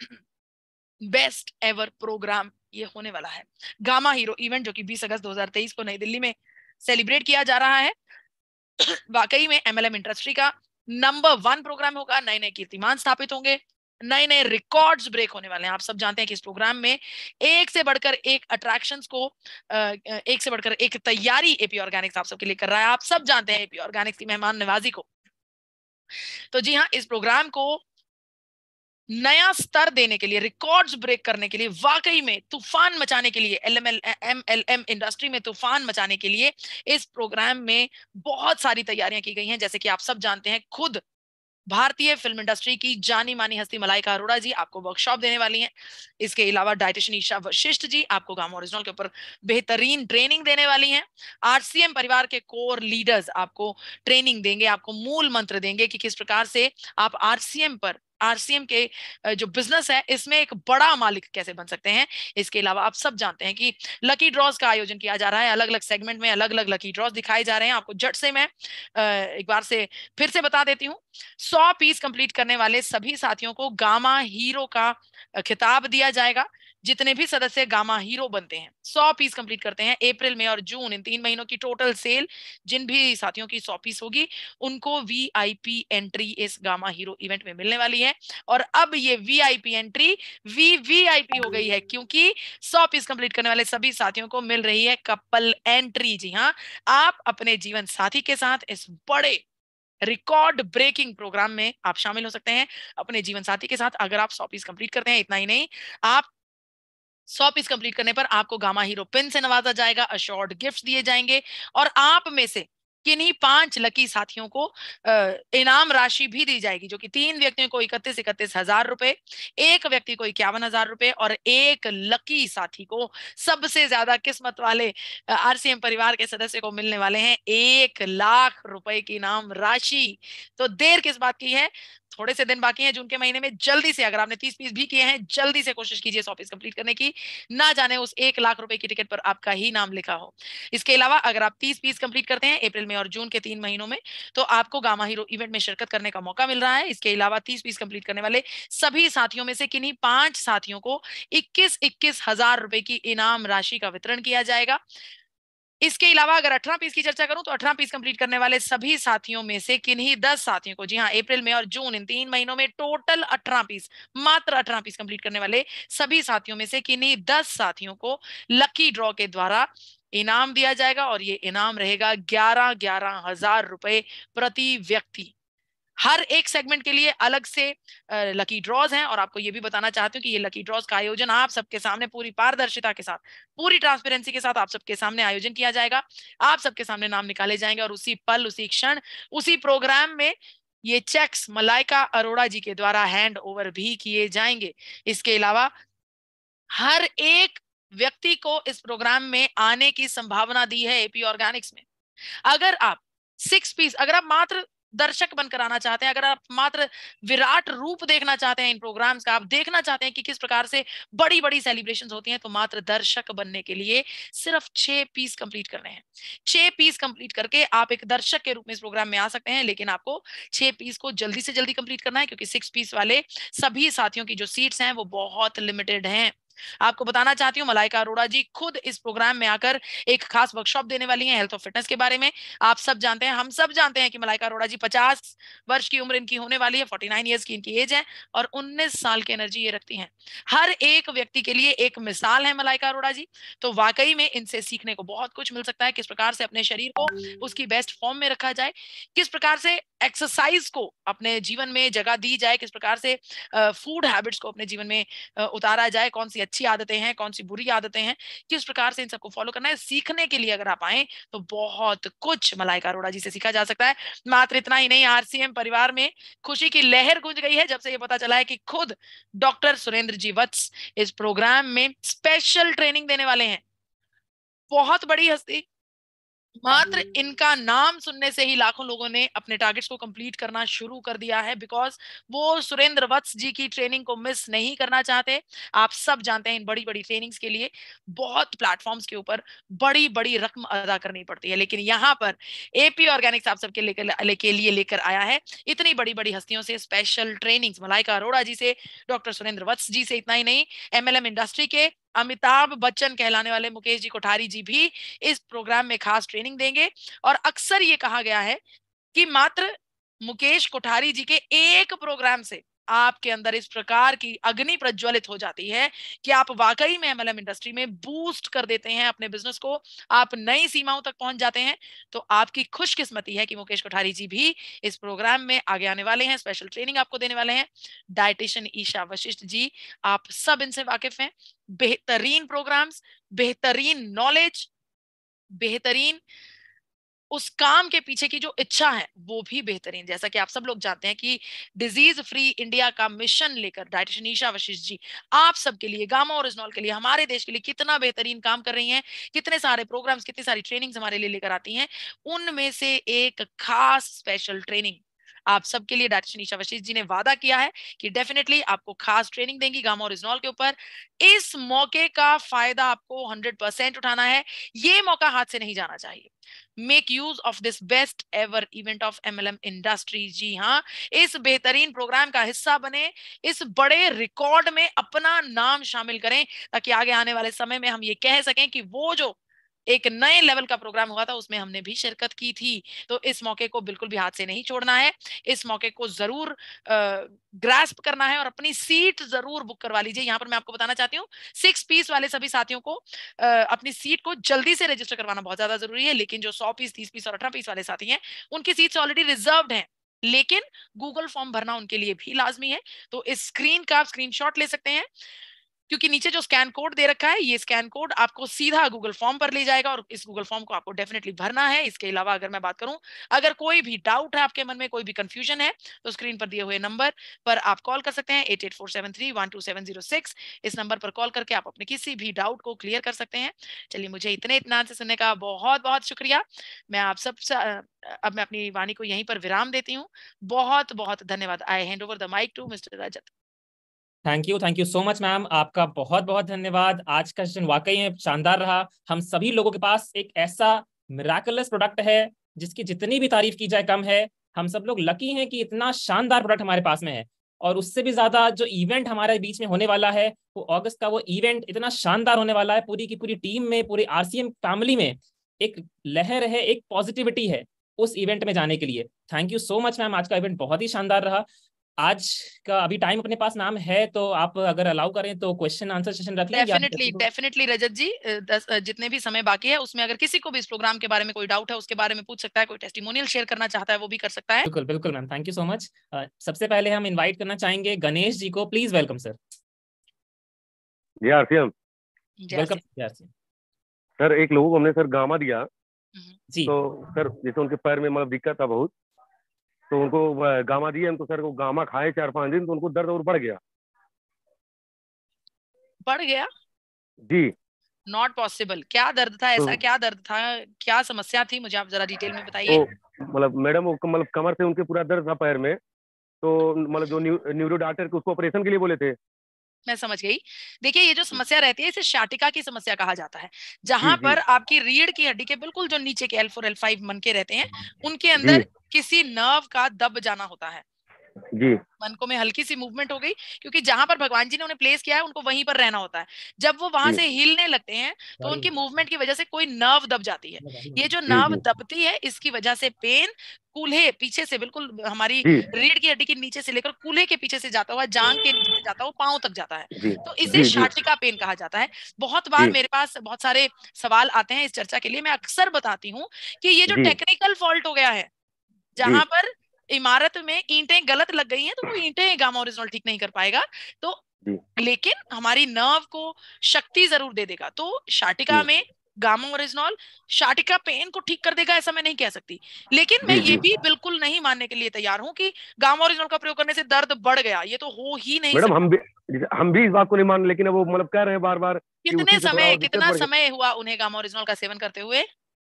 बेस्ट एवर प्रोग्राम ये होने वाला है गामा हीरो इवेंट जो कि 20 अगस्त 2023 को नई दिल्ली में सेलिब्रेट किया जा रहा है वाकई में एमएलएम इंडस्ट्री का नंबर वन प्रोग्राम होगा नए नए कीर्तिमान स्थापित होंगे नए नए रिकॉर्ड्स ब्रेक होने वाले हैं आप सब जानते हैं कि इस प्रोग्राम में एक से बढ़कर एक अट्रैक्शंस को एक से बढ़कर एक तैयारी एपी ऑर्गेनिक्स आप सबके लिए कर रहा है आप सब जानते हैं एपी ऑर्गेनिक्स की मेहमान नवाजी को तो जी हाँ इस प्रोग्राम को नया स्तर देने के लिए रिकॉर्ड्स ब्रेक करने के लिए वाकई में तूफान मचाने के लिए L M L L M industry में तूफान मचाने के लिए इस प्रोग्राम में बहुत सारी तैयारियां की गई हैं जैसे कि आप सब जानते हैं खुद भारतीय फिल्म इंडस्ट्री की जानी मानी हस्ती मलाइका अरोड़ा जी आपको वर्कशॉप देने वाली हैं इसके अलावा डायटिशन ईशा वशिष्ठ जी आपको गाम ओरिजिनल के ऊपर बेहतरीन ट्रेनिंग देने वाली हैं आरसीएम परिवार के कोर लीडर्स आपको ट्रेनिंग देंगे आपको मूल मंत्र देंगे कि किस प्रकार से आप आरसीएम पर आरसीएम के जो बिजनेस है इसमें एक बड़ा मालिक कैसे बन सकते हैं इसके अलावा आप सब जानते हैं कि लकी ड्रॉज का आयोजन किया जा रहा है अलग अलग सेगमेंट में अलग अलग लकी ड्रॉज दिखाए जा रहे हैं आपको झट से मैं एक बार से फिर से बता देती हूँ सौ पीस कंप्लीट करने वाले सभी साथियों को गामा हीरो का खिताब दिया जाएगा जितने भी सदस्य गामा हीरो बनते हैं सौ पीस कंप्लीट करते हैं अप्रैल में और जून इन तीन महीनों की टोटल सेल जिन भी साथियों की सौ पीस होगी उनको वीआईपी एंट्री इस गामा हीरो इवेंट में मिलने वाली है और अब ये वीआईपी एंट्री वीवीआईपी हो गई है क्योंकि सौ पीस कंप्लीट करने वाले सभी साथियों को मिल रही है कपल एंट्री जी हाँ आप अपने जीवन साथी के साथ इस बड़े रिकॉर्ड ब्रेकिंग प्रोग्राम में आप शामिल हो सकते हैं अपने जीवन साथी के साथ अगर आप सौ पीस कंप्लीट करते हैं इतना ही नहीं आप सौ पीस कंप्लीट करने पर आपको गामा हीरो पिन से नवाजा जाएगा अशोर्ड गिफ्ट दिए जाएंगे और आप में से किन्हीं पांच लकी साथियों को इनाम राशि भी दी जाएगी जो कि तीन व्यक्तियों को इकतीस इकतीस हजार रुपए एक व्यक्ति को इक्यावन हजार रुपए और एक लकी साथी को सबसे ज्यादा किस्मत वाले आरसीएम परिवार के सदस्य को मिलने वाले हैं एक लाख रुपए की इनाम राशि तो देर किस बात की है थोड़े से दिन बाकी हैं जून के महीने में जल्दी से अगर आपने तीस पीस भी किए हैं जल्दी से कोशिश कीजिए सौ पीस कंप्लीट करने की ना जाने उस एक लाख रुपए की टिकट पर आपका ही नाम लिखा हो इसके अलावा अगर आप तीस पीस कंप्लीट करते हैं अप्रैल में और जून के तीन महीनों में तो आपको गामा हीरो इवेंट में शिरकत करने का मौका मिल रहा है इसके अलावा तीस पीस कंप्लीट करने वाले सभी साथियों में से किन्हीं पांच साथियों को इक्कीस इक्कीस हजार रुपए की इनाम राशि का वितरण किया जाएगा इसके अलावा अगर अठारह पीस की चर्चा करूं तो अठारह पीस कंप्लीट करने वाले सभी साथियों में से किन्हीं दस साथियों को जी हाँ अप्रैल में और जून इन तीन महीनों में टोटल अठारह पीस मात्र अठारह पीस कंप्लीट करने वाले सभी साथियों में से किन्हीं दस साथियों को लकी ड्रॉ के द्वारा इनाम दिया जाएगा और ये इनाम रहेगा ग्यारह ग्यारह हजार रुपए प्रति व्यक्ति हर एक सेगमेंट के लिए अलग से लकी ड्रॉज हैं और आपको ये भी बताना चाहती हूँ कि ये लकी ड्रॉज का आयोजन आप सबके सामने पूरी पारदर्शिता के साथ पूरी ट्रांसपेरेंसी के साथ आप सबके सामने आयोजन किया जाएगा आप सबके सामने नाम निकाले जाएंगे और उसी पल उसी क्षण उसी प्रोग्राम में ये चेक्स मलाइका अरोड़ा जी के द्वारा हैंड ओवर भी किए जाएंगे इसके अलावा हर एक व्यक्ति को इस प्रोग्राम में आने की संभावना दी है एपी ऑर्गेनिक्स में अगर आप सिक्स पीस अगर आप मात्र दर्शक बनकर आना चाहते हैं अगर आप मात्र विराट रूप देखना चाहते हैं इन प्रोग्राम्स का आप देखना चाहते हैं कि किस प्रकार से बड़ी बड़ी सेलिब्रेशन होती हैं तो मात्र दर्शक बनने के लिए सिर्फ छह पीस कंप्लीट करने हैं छह पीस कंप्लीट करके आप एक दर्शक के रूप में इस प्रोग्राम में आ सकते हैं लेकिन आपको छह पीस को जल्दी से जल्दी कंप्लीट करना है क्योंकि सिक्स पीस वाले सभी साथियों की जो सीट्स हैं वो बहुत लिमिटेड हैं आपको बताना चाहती हूँ मलाइका अरोड़ा जी खुद इस प्रोग्राम में आकर एक खास वर्कशॉप देने वाली है हेल्थ और फिटनेस के बारे में आप सब जानते हैं हम सब जानते हैं कि मलाइका अरोड़ा जी पचास वर्ष की उम्र इनकी होने वाली है फोर्टी नाइन की इनकी एज है और उन्नीस साल की एनर्जी ये रखती है हर एक व्यक्ति के लिए एक मिसाल है मलाइका अरोड़ा जी तो वाकई में इनसे सीखने को बहुत कुछ मिल सकता है किस प्रकार से अपने शरीर को उसकी बेस्ट फॉर्म में रखा जाए किस प्रकार से एक्सरसाइज को अपने जीवन में जगह दी जाए किस प्रकार से फूड हैबिट्स को अपने जीवन में उतारा जाए कौन सी अच्छी आदतें हैं कौन सी बुरी आदतें हैं किस प्रकार से इन सबको फॉलो करना है सीखने के लिए अगर आप आए तो बहुत कुछ मलाइका अरोड़ा जी से सीखा जा सकता है मात्र इतना ही नहीं आरसीएम परिवार में खुशी की लहर गुंज गई है जब से ये पता चला है कि खुद डॉक्टर सुरेंद्र जी वत्स इस प्रोग्राम में स्पेशल ट्रेनिंग देने वाले हैं बहुत बड़ी हस्ती मात्र हम्म। इनका नाम सुनने से ही लाखों लोगों ने अपने टारगेट्स को कंप्लीट करना शुरू कर दिया है बिकॉज वो सुरेंद्र वत्स जी की ट्रेनिंग को मिस नहीं करना चाहते आप सब जानते हैं इन बड़ी बड़ी ट्रेनिंग्स के लिए बहुत प्लेटफॉर्म्स के ऊपर बड़ी बड़ी रकम अदा करनी पड़ती है लेकिन यहाँ पर एपी ऑर्गेनिक्स आप सबके लेकर के लिए लेकर आया है इतनी बड़ी बड़ी हस्तियों से स्पेशल ट्रेनिंग्स मलाइका अरोड़ा जी से डॉक्टर सुरेंद्र वत्स जी से इतना ही नहीं एमएलएम इंडस्ट्री के अमिताभ बच्चन कहलाने वाले मुकेश जी कोठारी जी भी इस प्रोग्राम में खास ट्रेनिंग देंगे और अक्सर ये कहा गया है कि मात्र मुकेश कोठारी जी के एक प्रोग्राम से आपके अंदर इस प्रकार की अग्नि प्रज्वलित हो जाती है कि आप वाकई में एमएलएम इंडस्ट्री में बूस्ट कर देते हैं अपने बिजनेस को आप नई सीमाओं तक पहुंच जाते हैं तो आपकी खुशकिस्मती है कि मुकेश कोठारी जी भी इस प्रोग्राम में आगे आने वाले हैं स्पेशल ट्रेनिंग आपको देने वाले हैं डायटिशियन ईशा वशिष्ठ जी आप सब इनसे वाकिफ हैं बेहतरीन प्रोग्राम्स बेहतरीन नॉलेज बेहतरीन उस काम के पीछे की जो इच्छा है वो भी बेहतरीन जैसा कि आप सब लोग जानते हैं कि डिजीज फ्री इंडिया का मिशन लेकर डायटिशियन निशा वशिष्ठ जी आप सबके लिए गामा इजनॉल के लिए हमारे देश के लिए कितना बेहतरीन काम कर रही हैं कितने सारे प्रोग्राम्स कितनी सारी ट्रेनिंग्स हमारे लिए लेकर आती हैं उनमें से एक खास स्पेशल ट्रेनिंग आप सबके लिए डॉक्टर निशा वशिष जी ने वादा किया है कि डेफिनेटली आपको खास ट्रेनिंग देंगी गामा और इजनॉल के ऊपर इस मौके का फायदा आपको हंड्रेड उठाना है ये मौका हाथ से नहीं जाना चाहिए make use of this best ever event of MLM industry जी हाँ इस बेहतरीन प्रोग्राम का हिस्सा बने इस बड़े रिकॉर्ड में अपना नाम शामिल करें ताकि आगे आने वाले समय में हम ये कह सकें कि वो जो एक नए लेवल का प्रोग्राम हुआ था उसमें हमने भी शिरकत की थी तो इस मौके को बिल्कुल भी हाथ से नहीं छोड़ना है इस मौके को जरूर ग्रास्प करना है और अपनी सीट जरूर बुक करवा लीजिए यहाँ पर मैं आपको बताना चाहती हूँ सिक्स पीस वाले सभी साथियों को आ, अपनी सीट को जल्दी से रजिस्टर करवाना बहुत ज्यादा जरूरी है लेकिन जो सौ पीस तीस पीस और अठारह पीस वाले साथी हैं उनकी सीट ऑलरेडी रिजर्व है लेकिन गूगल फॉर्म भरना उनके लिए भी लाजमी है तो इस स्क्रीन का आप स्क्रीनशॉट ले सकते हैं क्योंकि नीचे जो स्कैन कोड दे रखा है ये स्कैन कोड आपको सीधा गूगल फॉर्म पर ले जाएगा और इस गूगल फॉर्म को आपको डेफिनेटली भरना है इसके अलावा अगर मैं बात करूं अगर कोई भी डाउट है आपके मन में कोई भी कंफ्यूजन है तो स्क्रीन पर दिए हुए नंबर पर आप कॉल कर सकते हैं eight eight four seven three one two seven zero six इस नंबर पर कॉल करके आप अपने किसी भी डाउट को क्लियर कर सकते हैं चलिए मुझे इतने इतना से सुनने का बहुत बहुत शुक्रिया मैं आप सब अब मैं अपनी वाणी को यहीं पर विराम देती हूँ बहुत बहुत धन्यवाद I hand over the mike to mister Rajat thank you thank you so much ma'am आपका बहुत बहुत धन्यवाद आज का सेशन वाकई में शानदार रहा हम सभी लोगों के पास एक ऐसा मिराकुलस प्रोडक्ट है जिसकी जितनी भी तारीफ की जाए कम है हम सब लोग लकी हैं कि इतना शानदार प्रोडक्ट हमारे पास में है और उससे भी ज्यादा जो इवेंट हमारे बीच में होने वाला है वो अगस्त का वो इवेंट इतना शानदार होने वाला है पूरी की पूरी टीम में पूरी आरसीएम फैमिली में एक लहर है एक पॉजिटिविटी है उस इवेंट में जाने के लिए thank you so much ma'am आज का इवेंट बहुत ही शानदार रहा आज का अभी टाइम अपने पास नाम है तो आप अगर अलाउ करें तो क्वेश्चन आंसर सेशन रख लें डेफिनेटली डेफिनेटली रजत जी दस, जितने भी समय बाकी है उसमें अगर किसी को भी इस प्रोग्राम के बारे में कोई डाउट है उसके बारे में पूछ सकता है कोई टेस्टिमोनियल शेयर करना चाहता है वो भी कर सकता है बिल्कुल बिल्कुल ma'am thank you so much सबसे पहले हम इन्वाइट करना चाहेंगे गणेश जी को please welcome sir ji R C welcome sir एक लोगों को हमने सर गामा दिया हम्म। जी तो सर जैसे उनके पैर में मतलब दिक्कत था बहुत तो उनको गामा दिए तो सर को गामा खाए चार पांच दिन तो उनको दर्द और बढ़ गया बढ़ गया जी नॉट पॉसिबल क्या दर्द था ऐसा तो, क्या दर्द था क्या समस्या थी मुझे आप जरा डिटेल में बताइए तो, मतलब मैडम वो मतलब कमर से उनके पूरा दर्द था पैर में तो मतलब जो न्यू, न्यूरो डॉक्टर उसको ऑपरेशन के लिए बोले थे मैं समझ गई देखिए ये जो समस्या रहती है इसे शाटिका की समस्या कहा जाता है जहां पर आपकी रीढ़ की हड्डी के बिल्कुल जो नीचे के एल फोर एल फाइव मन के रहते हैं हाँ। उनके अंदर किसी नर्व का दब जाना होता है जी मन को में हल्की सी मूवमेंट हो गई क्योंकि जहां पर भगवान जी ने उन्हें प्लेस किया है उनको वहीं पर रहना होता है जब वो वहां से हिलने लगते हैं तो उनकी मूवमेंट की वजह से कोई नर्व दब जाती है ये जो नर्व दबती है इसकी वजह से पेन कूल्हे पीछे से बिल्कुल हमारी रीढ़ की हड्डी के नीचे से लेकर कूल्हे के पीछे से जाता हुआ जांग के नीचे जाता हुआ पाओ तक जाता है तो इसे शाटिका पेन कहा जाता है बहुत बार मेरे पास बहुत सारे सवाल आते हैं इस चर्चा के लिए मैं अक्सर बताती हूँ कि ये जो टेक्निकल फॉल्ट हो गया है जहां पर इमारत में ईंटें गलत लग गई हैं तो वो ईंटें गामा ओरिजिनल ठीक नहीं कर पाएगा तो लेकिन हमारी नर्व को शक्ति जरूर दे देगा तो शाटिका में गामा ओरिजिनल शाटिका पेन को ठीक कर देगा ऐसा मैं नहीं कह सकती लेकिन मैं ये भी बिल्कुल नहीं मानने के लिए तैयार हूँ कि गामा ओरिजिनल का प्रयोग करने से दर्द बढ़ गया ये तो हो ही नहीं मैडम हम भी हम भी इस बात को नहीं मान लेकिन वो मतलब कह रहे हैं बार बार कितने समय कितना समय हुआ उन्हें गामा ओरिजिनल का सेवन करते हुए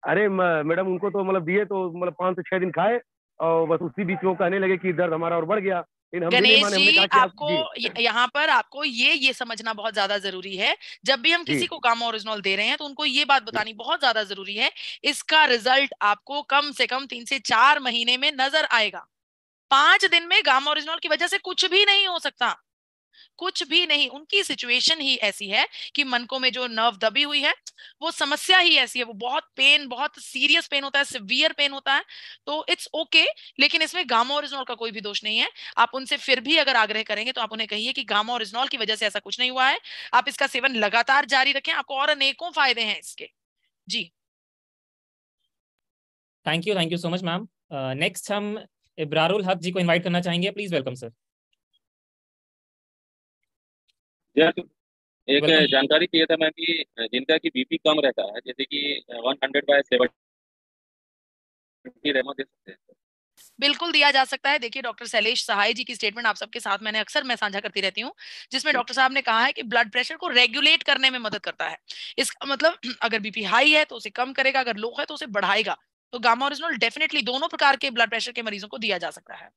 अरे मैडम उनको तो मतलब दिए तो मतलब पांच से छह दिन खाए और बस उसी बीच वो कहने लगे कि दर्द हमारा और बढ़ गया गणेश जी आपको यहाँ पर आपको ये ये समझना बहुत ज्यादा जरूरी है जब भी हम किसी को काम ओरिजिनल दे रहे हैं तो उनको ये बात बतानी बहुत ज्यादा जरूरी है इसका रिजल्ट आपको कम से कम तीन से चार महीने में नजर आएगा पांच दिन में गामा ओरिजिनल की वजह से कुछ भी नहीं हो सकता कुछ भी नहीं उनकी सिचुएशन ही ऐसी है कि को में जो नर्व दबी हुई है वो समस्या ही ऐसी है वो बहुत पेन बहुत सीरियस पेन होता है सिवियर पेन होता है तो इट्स ओके okay, लेकिन इसमें गामा और इजनॉल का कोई भी दोष नहीं है आप उनसे फिर भी अगर आग्रह करेंगे तो आप उन्हें कहिए कि गामा और इजनॉल की वजह से ऐसा कुछ नहीं हुआ है आप इसका सेवन लगातार जारी रखें आपको और अनेकों फायदे हैं इसके जी thank you thank you so much ma'am next हम इब्रारुल हक जी को इनवाइट करना चाहेंगे प्लीज वेलकम सर तो एक जानकारी चाहिए था मैं कि जिनका की बीपी कम रहता है जैसे कि वन हंड्रेड बाय सेवेंटी रेमो दे सकते हैं बिल्कुल दिया जा सकता है देखिए डॉक्टर शैलेश सहाय जी की स्टेटमेंट आप सबके साथ मैंने अक्सर मैं साझा करती रहती हूँ जिसमें डॉक्टर साहब ने कहा है कि ब्लड प्रेशर को रेगुलेट करने में मदद करता है इसका मतलब अगर बीपी हाई है तो उसे कम करेगा अगर लो है तो उसे बढ़ाएगा तो गामा ओरिजिनल डेफिनेटली दोनों प्रकार के ब्लड प्रेशर के मरीजों को दिया जा सकता है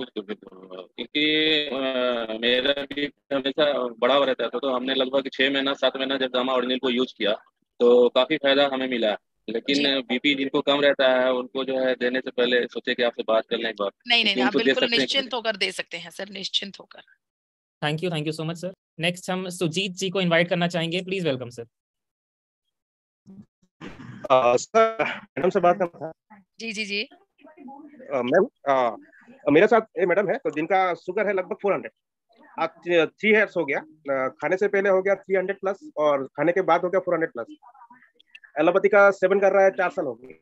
बिल्कुल बिल्कुल क्योंकि मेरा भी हमेशा बड़ा हुआ रहता था तो हमने लगभग छह महीना सात महीना जब दामा ऑर्डिनल को यूज़ किया, तो काफ़ी फ़ायदा हमें मिला। लेकिन बीपी जिनको कम रहता है उनको जो है देने से पहले सोचे कि आपसे बात कर लें एक बार, नहीं, नहीं, नहीं, आप बिल्कुल निश्चिंत होकर दे सकते हैं सर, निश्चिंत होकर। Thank you, thank you so much sir. Next हम सुजीत जी को इनवाइट करना चाहेंगे। Please welcome sir. Sir madam से बात करना था। जी, जी, जी। मैम uh, मेरे साथ ये मैडम है तो जिनका शुगर है लगभग फोर हंड्रेड आप थ्री हेयर्स हो गया खाने से पहले हो गया थ्री हंड्रेड प्लस और खाने के बाद हो गया फोर हंड्रेड प्लस एलोपैथी का सेवन कर रहा है चार साल हो गया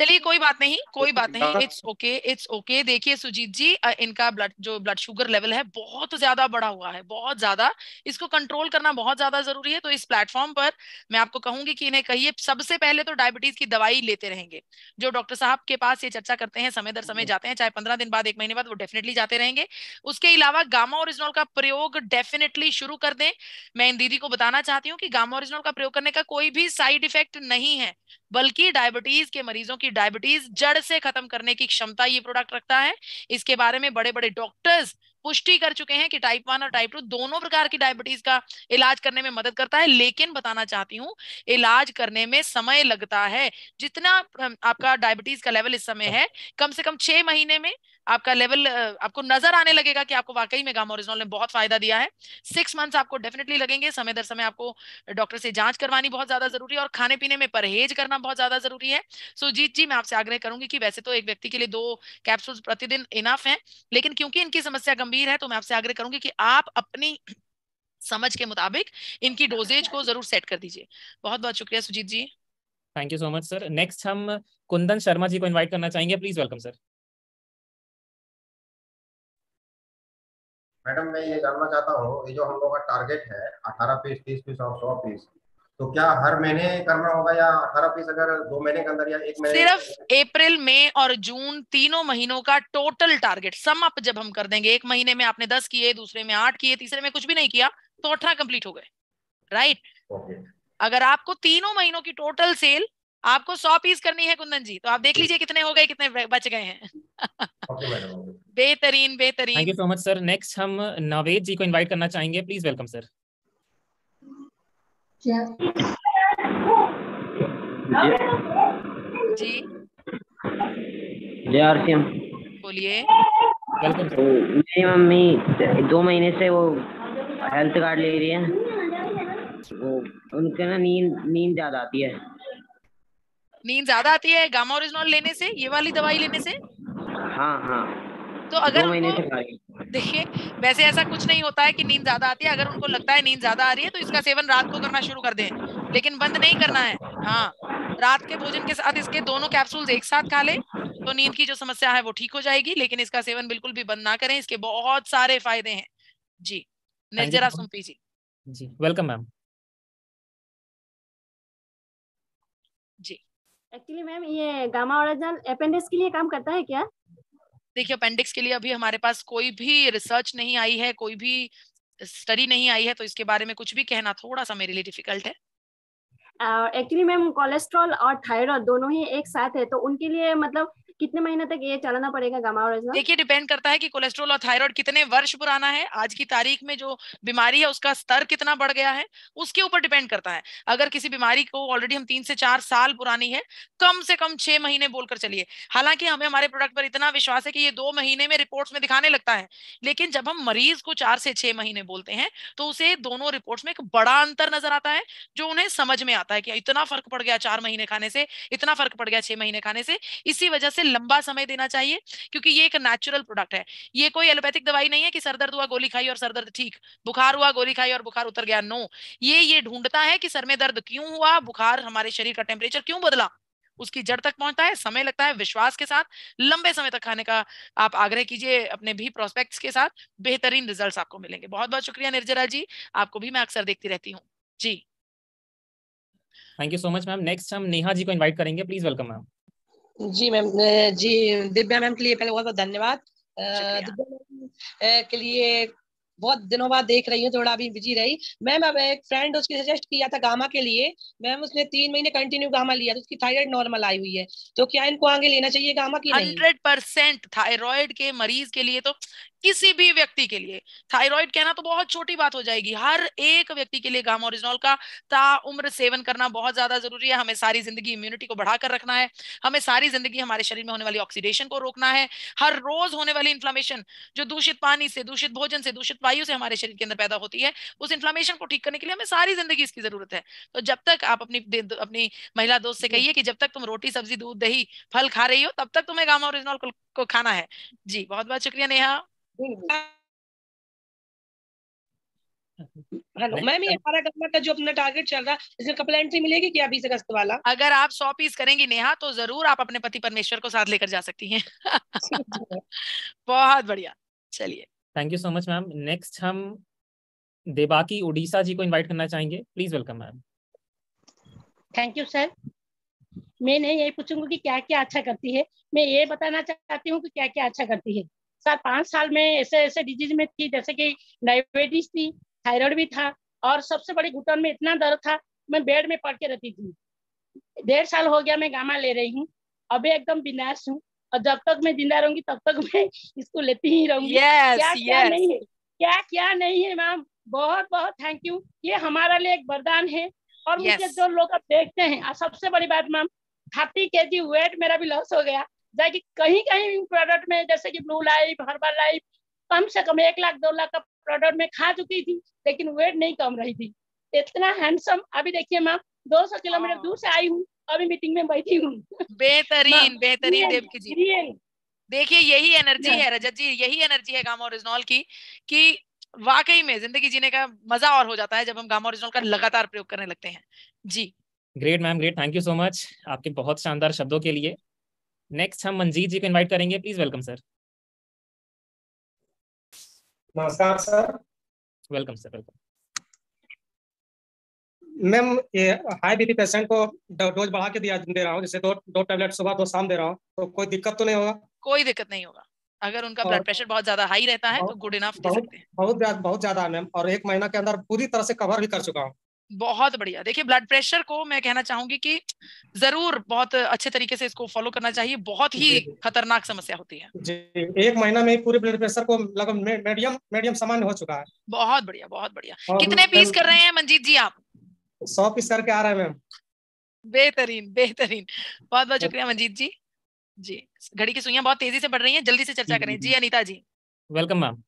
चलिए कोई बात नहीं कोई बात नहीं इट्स ओके इट्स ओके देखिए सुजीत जी इनका ब्लड जो ब्लड शुगर लेवल है बहुत ज्यादा बढ़ा हुआ है बहुत ज्यादा इसको कंट्रोल करना बहुत ज्यादा जरूरी है तो इस प्लेटफॉर्म पर मैं आपको कहूंगी कि इन्हें कहिए सबसे पहले तो डायबिटीज की दवाई लेते रहेंगे जो डॉक्टर साहब के पास ये चर्चा करते हैं समय दर समय हम्म। जाते हैं चाहे पंद्रह दिन बाद एक महीने बाद वो डेफिनेटली जाते रहेंगे उसके अलावा गामा ओरिजिनल का प्रयोग डेफिनेटली शुरू कर दें मैं इन दीदी को बताना चाहती हूँ कि गामा ओरिजिनल का प्रयोग करने का कोई भी साइड इफेक्ट नहीं है बल्कि डायबिटीज के मरीजों की डायबिटीज जड़ से खत्म करने की क्षमता ये प्रोडक्ट रखता है इसके बारे में बड़े बड़े डॉक्टर्स पुष्टि कर चुके हैं कि टाइप वन और टाइप टू दोनों प्रकार की डायबिटीज का इलाज करने में मदद करता है लेकिन बताना चाहती हूँ इलाज करने में समय लगता है जितना आपका डायबिटीज का लेवल इस समय हाँ। है कम से कम छह महीने में आपका लेवल आपको नजर आने लगेगा कि आपको वाकई में गामा ओरिजिनल ने बहुत फायदा दिया है सिक्स मंथ्स आपको डेफिनेटली लगेंगे समय दर समय आपको डॉक्टर से जांच करवानी बहुत ज्यादा जरूरी है और खाने पीने में परहेज करना बहुत ज्यादा जरूरी है सो जीत जी मैं आपसे आग्रह करूंगी कि वैसे तो एक व्यक्ति के लिए दो कैप्सूल प्रतिदिन इनाफ है लेकिन क्योंकि इनकी समस्या गंभीर है तो मैं आपसे आग्रह करूंगी कि आप अपनी समझ के मुताबिक इनकी डोजेज को जरूर सेट कर दीजिए बहुत बहुत शुक्रिया Sujeet ji thank you so much sir next हम कुंदन शर्मा जी को इनवाइट करना चाहेंगे प्लीज वेलकम सर मैडम मैं ये जानना चाहता हूँ ये जो हम लोग का टारगेट है अठारह पीस तीस पीस और सौ पीस तो क्या हर महीने करना होगा या अठारह पीस अगर दो महीने के अंदर या एक महीने सिर्फ अप्रैल मई और जून तीनों महीनों का टोटल टारगेट सम अप जब हम कर देंगे एक महीने में आपने दस किए दूसरे में आठ किए तीसरे में कुछ भी नहीं किया तो अठारह कंप्लीट हो गए राइट अगर आपको तीनों महीनों की टोटल सेल आपको सौ पीस करनी है कुंदन जी तो आप देख लीजिए कितने हो गए कितने बच गए हैं बेहतरीन बेहतरीन thank you so much sir next हम नवेद जी को इनवाइट करना चाहेंगे प्लीज वेलकम सर क्या जी बोलिए वेलकम सर तो मेरी मम्मी दो महीने से वो हेल्थ कार्ड ले रही है वो उनके ना नींद नींद ज्यादा आती है नींद ज्यादा आती है गामा ओरिजिनल लेने से ये वाली दवाई लेने से हाँ हाँ तो अगर देखिए वैसे ऐसा कुछ नहीं होता है कि नींद ज्यादा आती है अगर उनको लगता है नींद ज्यादा आ रही है तो इसका सेवन रात को करना शुरू कर दें लेकिन बंद नहीं करना है हाँ रात के भोजन के साथ इसके दोनों कैप्सूल एक साथ खा लें तो नींद की जो समस्या है वो ठीक हो जाएगी लेकिन इसका सेवन बिल्कुल भी बंद ना करें इसके बहुत सारे फायदे हैं जी निर्जरा तो सुम्पी जी जी वेलकम मैम जी एक्चुअली मैम ये गामा ओरिजिनल अपेंडिक्स के लिए काम करता है क्या देखिए अपेंडिक्स के लिए अभी हमारे पास कोई भी रिसर्च नहीं आई है कोई भी स्टडी नहीं आई है तो इसके बारे में कुछ भी कहना थोड़ा सा मेरे लिए डिफिकल्ट है एक्चुअली मैम कोलेस्ट्रॉल और थायराइड दोनों ही एक साथ है तो उनके लिए मतलब कितने महीने तक ये चलाना पड़ेगा गमा और देखिए डिपेंड करता है कि कोलेस्ट्रोल और थायराइड कितने वर्ष पुराना है आज की तारीख में जो बीमारी है उसका स्तर कितना बढ़ गया है उसके ऊपर डिपेंड करता है अगर किसी बीमारी को ऑलरेडी हम तीन से चार साल पुरानी है कम से कम छह महीने बोलकर चलिए हालांकि हमें हमारे प्रोडक्ट पर इतना विश्वास है कि ये दो महीने में रिपोर्ट्स में दिखाने लगता है लेकिन जब हम मरीज को चार से छह महीने बोलते हैं तो उसे दोनों रिपोर्ट्स में एक बड़ा अंतर नजर आता है जो उन्हें समझ में आता है कि इतना फर्क पड़ गया चार महीने खाने से इतना फर्क पड़ गया छह महीने खाने से इसी वजह से लंबा समय देना चाहिए क्योंकि ये एक नेचुरल प्रोडक्ट है ये कोई एलोपैथिक दवाई नहीं है कि सरदर्द हुआ गोली खाई और सरदर्द ठीक बुखार हुआ गोली खाई और बुखार उतर गया नो ये ये ढूंढता है कि सर में दर्द क्यों हुआ बुखार हमारे शरीर का टेम्परेचर क्यों बदला उसकी जड़ तक पहुंचता है समय लगता है विश्वास के साथ लंबे समय तक खाने का आप आग्रह कीजिए अपने भी प्रोस्पेक्ट्स के साथ बेहतरीन रिजल्ट्स आपको मिलेंगे बहुत बहुत शुक्रिया निर्जरा जी आपको भी मैं अक्सर देखती रहती हूँ जी thank you so much ma'am next हम नेहा जी को इनवाइट करेंगे प्लीज वेलकम मैम जी मैम जी दिव्या मैम के लिए पहले बहुत बहुत धन्यवाद दिव्या मैम के लिए बहुत दिनों बाद देख रही हूँ थोड़ा अभी बिजी रही मैम अब एक फ्रेंड उसकी सजेस्ट किया था गामा के लिए मैम उसने तीन महीने कंटिन्यू गामा लिया तो उसकी थायराइड नॉर्मल आई हुई है तो क्या इनको आगे लेना चाहिए गामा की हंड्रेड परसेंट थायराइड के मरीज के लिए तो किसी भी व्यक्ति के लिए थायराइड कहना तो बहुत छोटी बात हो जाएगी हर एक व्यक्ति के लिए गामा ओरिजिनल का ता उम्र सेवन करना बहुत ज्यादा जरूरी है हमें सारी जिंदगी इम्यूनिटी को बढ़ाकर रखना है हमें सारी जिंदगी हमारे शरीर में होने वाली ऑक्सीडेशन को रोकना है हर रोज होने वाली इन्फ्लामेशन जो दूषित पानी से दूषित भोजन से दूषित वायु से हमारे शरीर के अंदर पैदा होती है उस इन्फ्लामेशन को ठीक करने के लिए हमें सारी जिंदगी इसकी जरूरत है तो जब तक आप अपनी अपनी महिला दोस्त से कहिए कि जब तक तुम रोटी सब्जी दूध दही फल खा रही हो तब तक तुम्हें गामा ओरिजिनल को, को खाना है जी बहुत बहुत शुक्रिया नेहा हेलो मैम ये अठारह कस्टमर का जो अपना टारगेट चल रहा है इसमें कपल एंट्री मिलेगी क्या बीस अगस्त वाला अगर आप सौ पीस करेंगी नेहा तो जरूर आप अपने पति परमेश्वर को साथ लेकर जा सकती हैं बहुत बढ़िया चलिए thank you so much ma'am next हम देबाकी उड़ीसा जी को इनवाइट करना चाहेंगे please welcome ma'am thank you sir मैं नहीं यही पूछूंगी कि क्या क्या अच्छा करती है मैं ये बताना चाहती हूँ कि क्या क्या अच्छा करती है सर पाँच साल में ऐसे ऐसे डिजीज में थी जैसे कि डायबिटीज थी थायराइड भी था और सबसे बड़ी घुटन में इतना दर्द था मैं बेड में पड़ के रहती थी डेढ़ साल हो गया मैं गामा ले रही हूँ अभी एकदम विनाश हूँ और जब तक मैं जिंदा रहूंगी तब तक मैं इसको लेती ही रहूंगी yes, क्या yes. क्या नहीं है क्या क्या नहीं है मैम बहुत बहुत थैंक यू ये हमारा लिए एक वरदान है और yes. मुझे जो लोग अब देखते हैं और सबसे बड़ी बात मैम थर्टी के जी वेट मेरा भी लॉस हो गया जाकि कहीं कहीं प्रोडक्ट में जैसे कि ब्लू लाइफ हर्बल लाइफ कम से कम एक लाख दो लाख का प्रोडक्ट में खा चुकी थी लेकिन वेट नहीं कम रही थी इतना हैंडसम अभी देखिए मैम 200 किलोमीटर हाँ। दूर से आई हूँ अभी मीटिंग में बैठी हूँ बेहतरीन बेहतरीन देवकी जी देखिए यही एनर्जी है रजत जी यही एनर्जी है गामा ओरिजिनल की कि वाकई में जिंदगी जीने का मजा और हो जाता है जब हम गामा ओरिजिनल का लगातार प्रयोग करने लगते हैं जी great ma'am great thank you so much आपके बहुत शानदार शब्दों के लिए नेक्स्ट हम मंजीत जी को इनवाइट करेंगे प्लीज वेलकम सर नमस्कार sir welcome sir welcome ma'am ये हाई बीपी पेशेंट को डोज बढ़ा के दिया दे रहा हूँ जैसे दो दो टेबलेट सुबह दो शाम दे रहा हूँ तो कोई दिक्कत तो नहीं होगा कोई दिक्कत नहीं होगा अगर उनका ब्लड प्रेशर बहुत ज्यादा हाई रहता है तो गुड इनफ दे सकते हैं बहुत बहुत ज्यादा है मैम और एक महीना के अंदर पूरी तरह से कवर भी कर चुका हूँ बहुत बढ़िया देखिए ब्लड प्रेशर को मैं कहना चाहूंगी कि जरूर बहुत अच्छे तरीके से इसको फॉलो करना चाहिए बहुत ही खतरनाक समस्या होती है जी एक महीना में पूरे ब्लड प्रेशर को लगभग मीडियम मीडियम सामान्य हो चुका है बहुत बढ़िया बहुत बढ़िया कितने पीस कर रहे हैं मंजीत जी आप सौ पीस करके आ रहा है मैम बेहतरीन बेहतरीन बहुत बहुत शुक्रिया मंजीत जी जी घड़ी की सुइया बहुत तेजी से बढ़ रही हैं जल्दी से चर्चा करें जी Anita ji welcome ma'am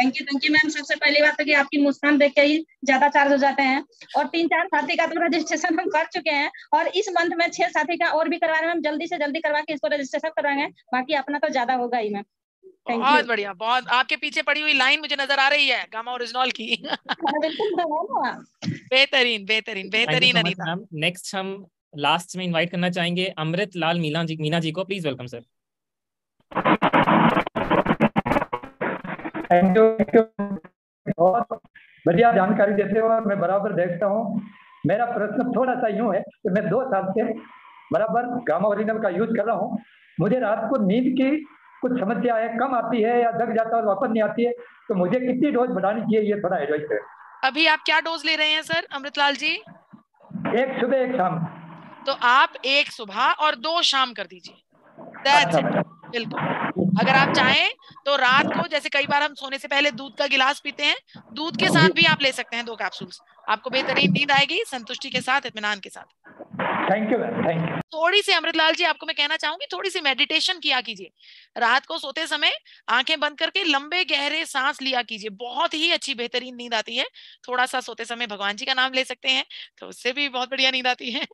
thank you thank you ma'am सबसे पहली बात तो कि आपकी मुस्कान देख के ही ज्यादा चार्ज हो जाते हैं और तीन चार साथी का तो रजिस्ट्रेशन हम कर चुके हैं और इस मंथ में छह साथी का और भी करवा रहे हैं मैम जल्दी से जल्दी करवा के इसको रजिस्ट्रेशन करवाएंगे बाकी अपना तो ज्यादा होगा ही मैम बहुत बढ़िया बहुत आपके पीछे पड़ी हुई लाइन मुझे नजर आ रही है गामा ओरिजिनल की हाँ, तो बेहतरीन बेहतरीन बेहतरीन अनीता नेक्स्ट हम लास्ट में इनवाइट करना चाहेंगे अमृत लाल मीना जी मीना जी को please welcome sir thank you बहुत बढ़िया जानकारी देते हो और मैं बराबर देखता हूँ मेरा प्रश्न थोड़ा सा यूं है कि मैं दो साल से बराबर गामा ओरिजिनल का यूज कर रहा हूँ मुझे रात को नींद की कुछ समस्या है कम आती है या दग जाता है और वापस नहीं आती है तो मुझे कितनी डोज बढ़ानी चाहिए ये थोड़ा एडवाइस है अभी आप क्या डोज ले रहे हैं सर अमृतलाल जी एक सुबह एक शाम तो आप एक सुबह और दो शाम कर दीजिए अच्छा, बिल्कुल अगर आप चाहें तो रात को जैसे कई बार हम सोने से पहले दूध का गिलास पीते हैं दूध के साथ भी आप ले सकते हैं दो कैप्सूल्स आपको बेहतरीन नींद आएगी संतुष्टि के साथ इतमान के साथ thank you ma'am thank you थोड़ी सी अमृतलाल जी आपको मैं कहना चाहूंगी थोड़ी सी मेडिटेशन किया कीजिए रात को सोते समय आंखें बंद करके लंबे गहरे सांस लिया कीजिए बहुत ही अच्छी बेहतरीन नींद आती है थोड़ा सा सोते समय भगवान जी का नाम ले सकते हैं तो उससे भी बहुत बढ़िया नींद आती है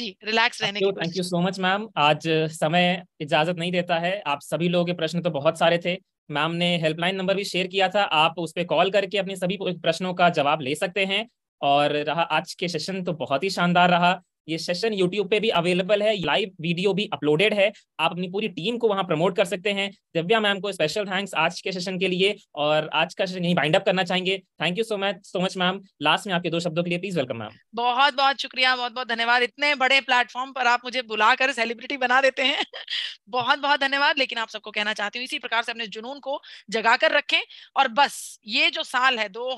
जी रिलैक्स रहने की thank you so much ma'am आज समय इजाजत नहीं देता है आप सभी लोगों के प्रश्न तो बहुत सारे थे मैम ने हेल्पलाइन नंबर भी शेयर किया था आप उस पर कॉल करके अपने सभी प्रश्नों का जवाब ले सकते हैं और रहा आज के सेशन तो बहुत ही शानदार रहा ये सेशन यूट्यूब पे भी अवेलेबल है लाइव वीडियो भी अपलोडेड है आप अपनी पूरी टीम को वहां प्रमोट कर सकते हैं दिव्या मैम को स्पेशल थैंक्स आज के सेशन के लिए और आज का सेशन यही बाइंड अप करना चाहेंगे thank you so much so much ma'am last में आपके दो शब्दों के लिए प्लीज वेलकम मैम बहुत बहुत शुक्रिया बहुत बहुत धन्यवाद इतने बड़े प्लेटफॉर्म पर आप मुझे बुलाकर सेलिब्रिटी बना देते हैं बहुत बहुत धन्यवाद लेकिन आप सबको कहना चाहती हूँ इसी प्रकार से अपने जुनून को जगा कर रखें और बस ये जो साल है दो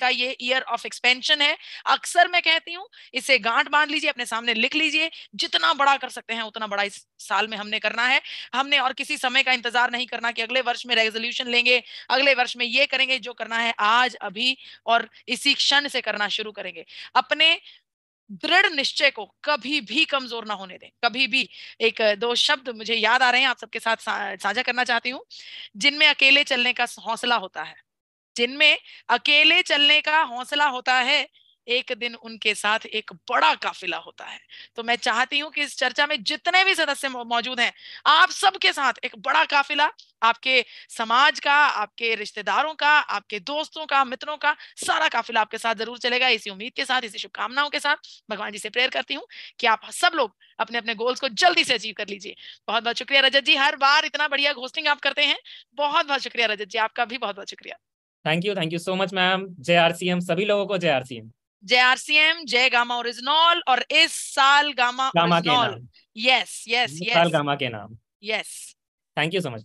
का ये ईयर ऑफ एक्सपेंशन है अक्सर मैं कहती हूँ इसे गांठ बांध लीजिए लीजिए अपने सामने लिख लीजिए जितना बड़ा कर सकते हैं उतना बड़ा इस साल में हमने करना है हमने और किसी समय का इंतजार नहीं करना कि अगले वर्ष में रेजोल्यूशन लेंगे अगले वर्ष में ये करेंगे जो करना है आज अभी और इसी क्षण से करना शुरू करेंगे अपने दृढ़ निश्चय को कभी भी कमजोर ना होने दें कभी भी एक दो शब्द मुझे याद आ रहे हैं आप सबके साथ साझा करना चाहती हूँ जिनमें अकेले चलने का हौसला होता है जिनमें अकेले चलने का हौसला होता है एक दिन उनके साथ एक बड़ा काफिला होता है तो मैं चाहती हूँ कि इस चर्चा में जितने भी सदस्य मौजूद हैं आप सबके साथ एक बड़ा काफिला आपके समाज का आपके रिश्तेदारों का आपके दोस्तों का मित्रों का सारा काफिला आपके साथ जरूर चलेगा इसी उम्मीद के साथ इसी शुभकामनाओं के साथ भगवान जी से प्रेयर करती हूँ कि आप सब लोग अपने अपने गोल्स को जल्दी से अचीव कर लीजिए बहुत बहुत शुक्रिया रजत जी हर बार इतना बढ़िया घोस्टिंग आप करते हैं बहुत बहुत शुक्रिया रजत जी आपका भी बहुत बहुत शुक्रिया thank you thank you so much ma'am जय एम सभी लोगों को जय एम जेआरसीएम जे गामा ओरिजिनल और इस साल गामा नाम यस यस यस साल गामा के नाम yes thank you so much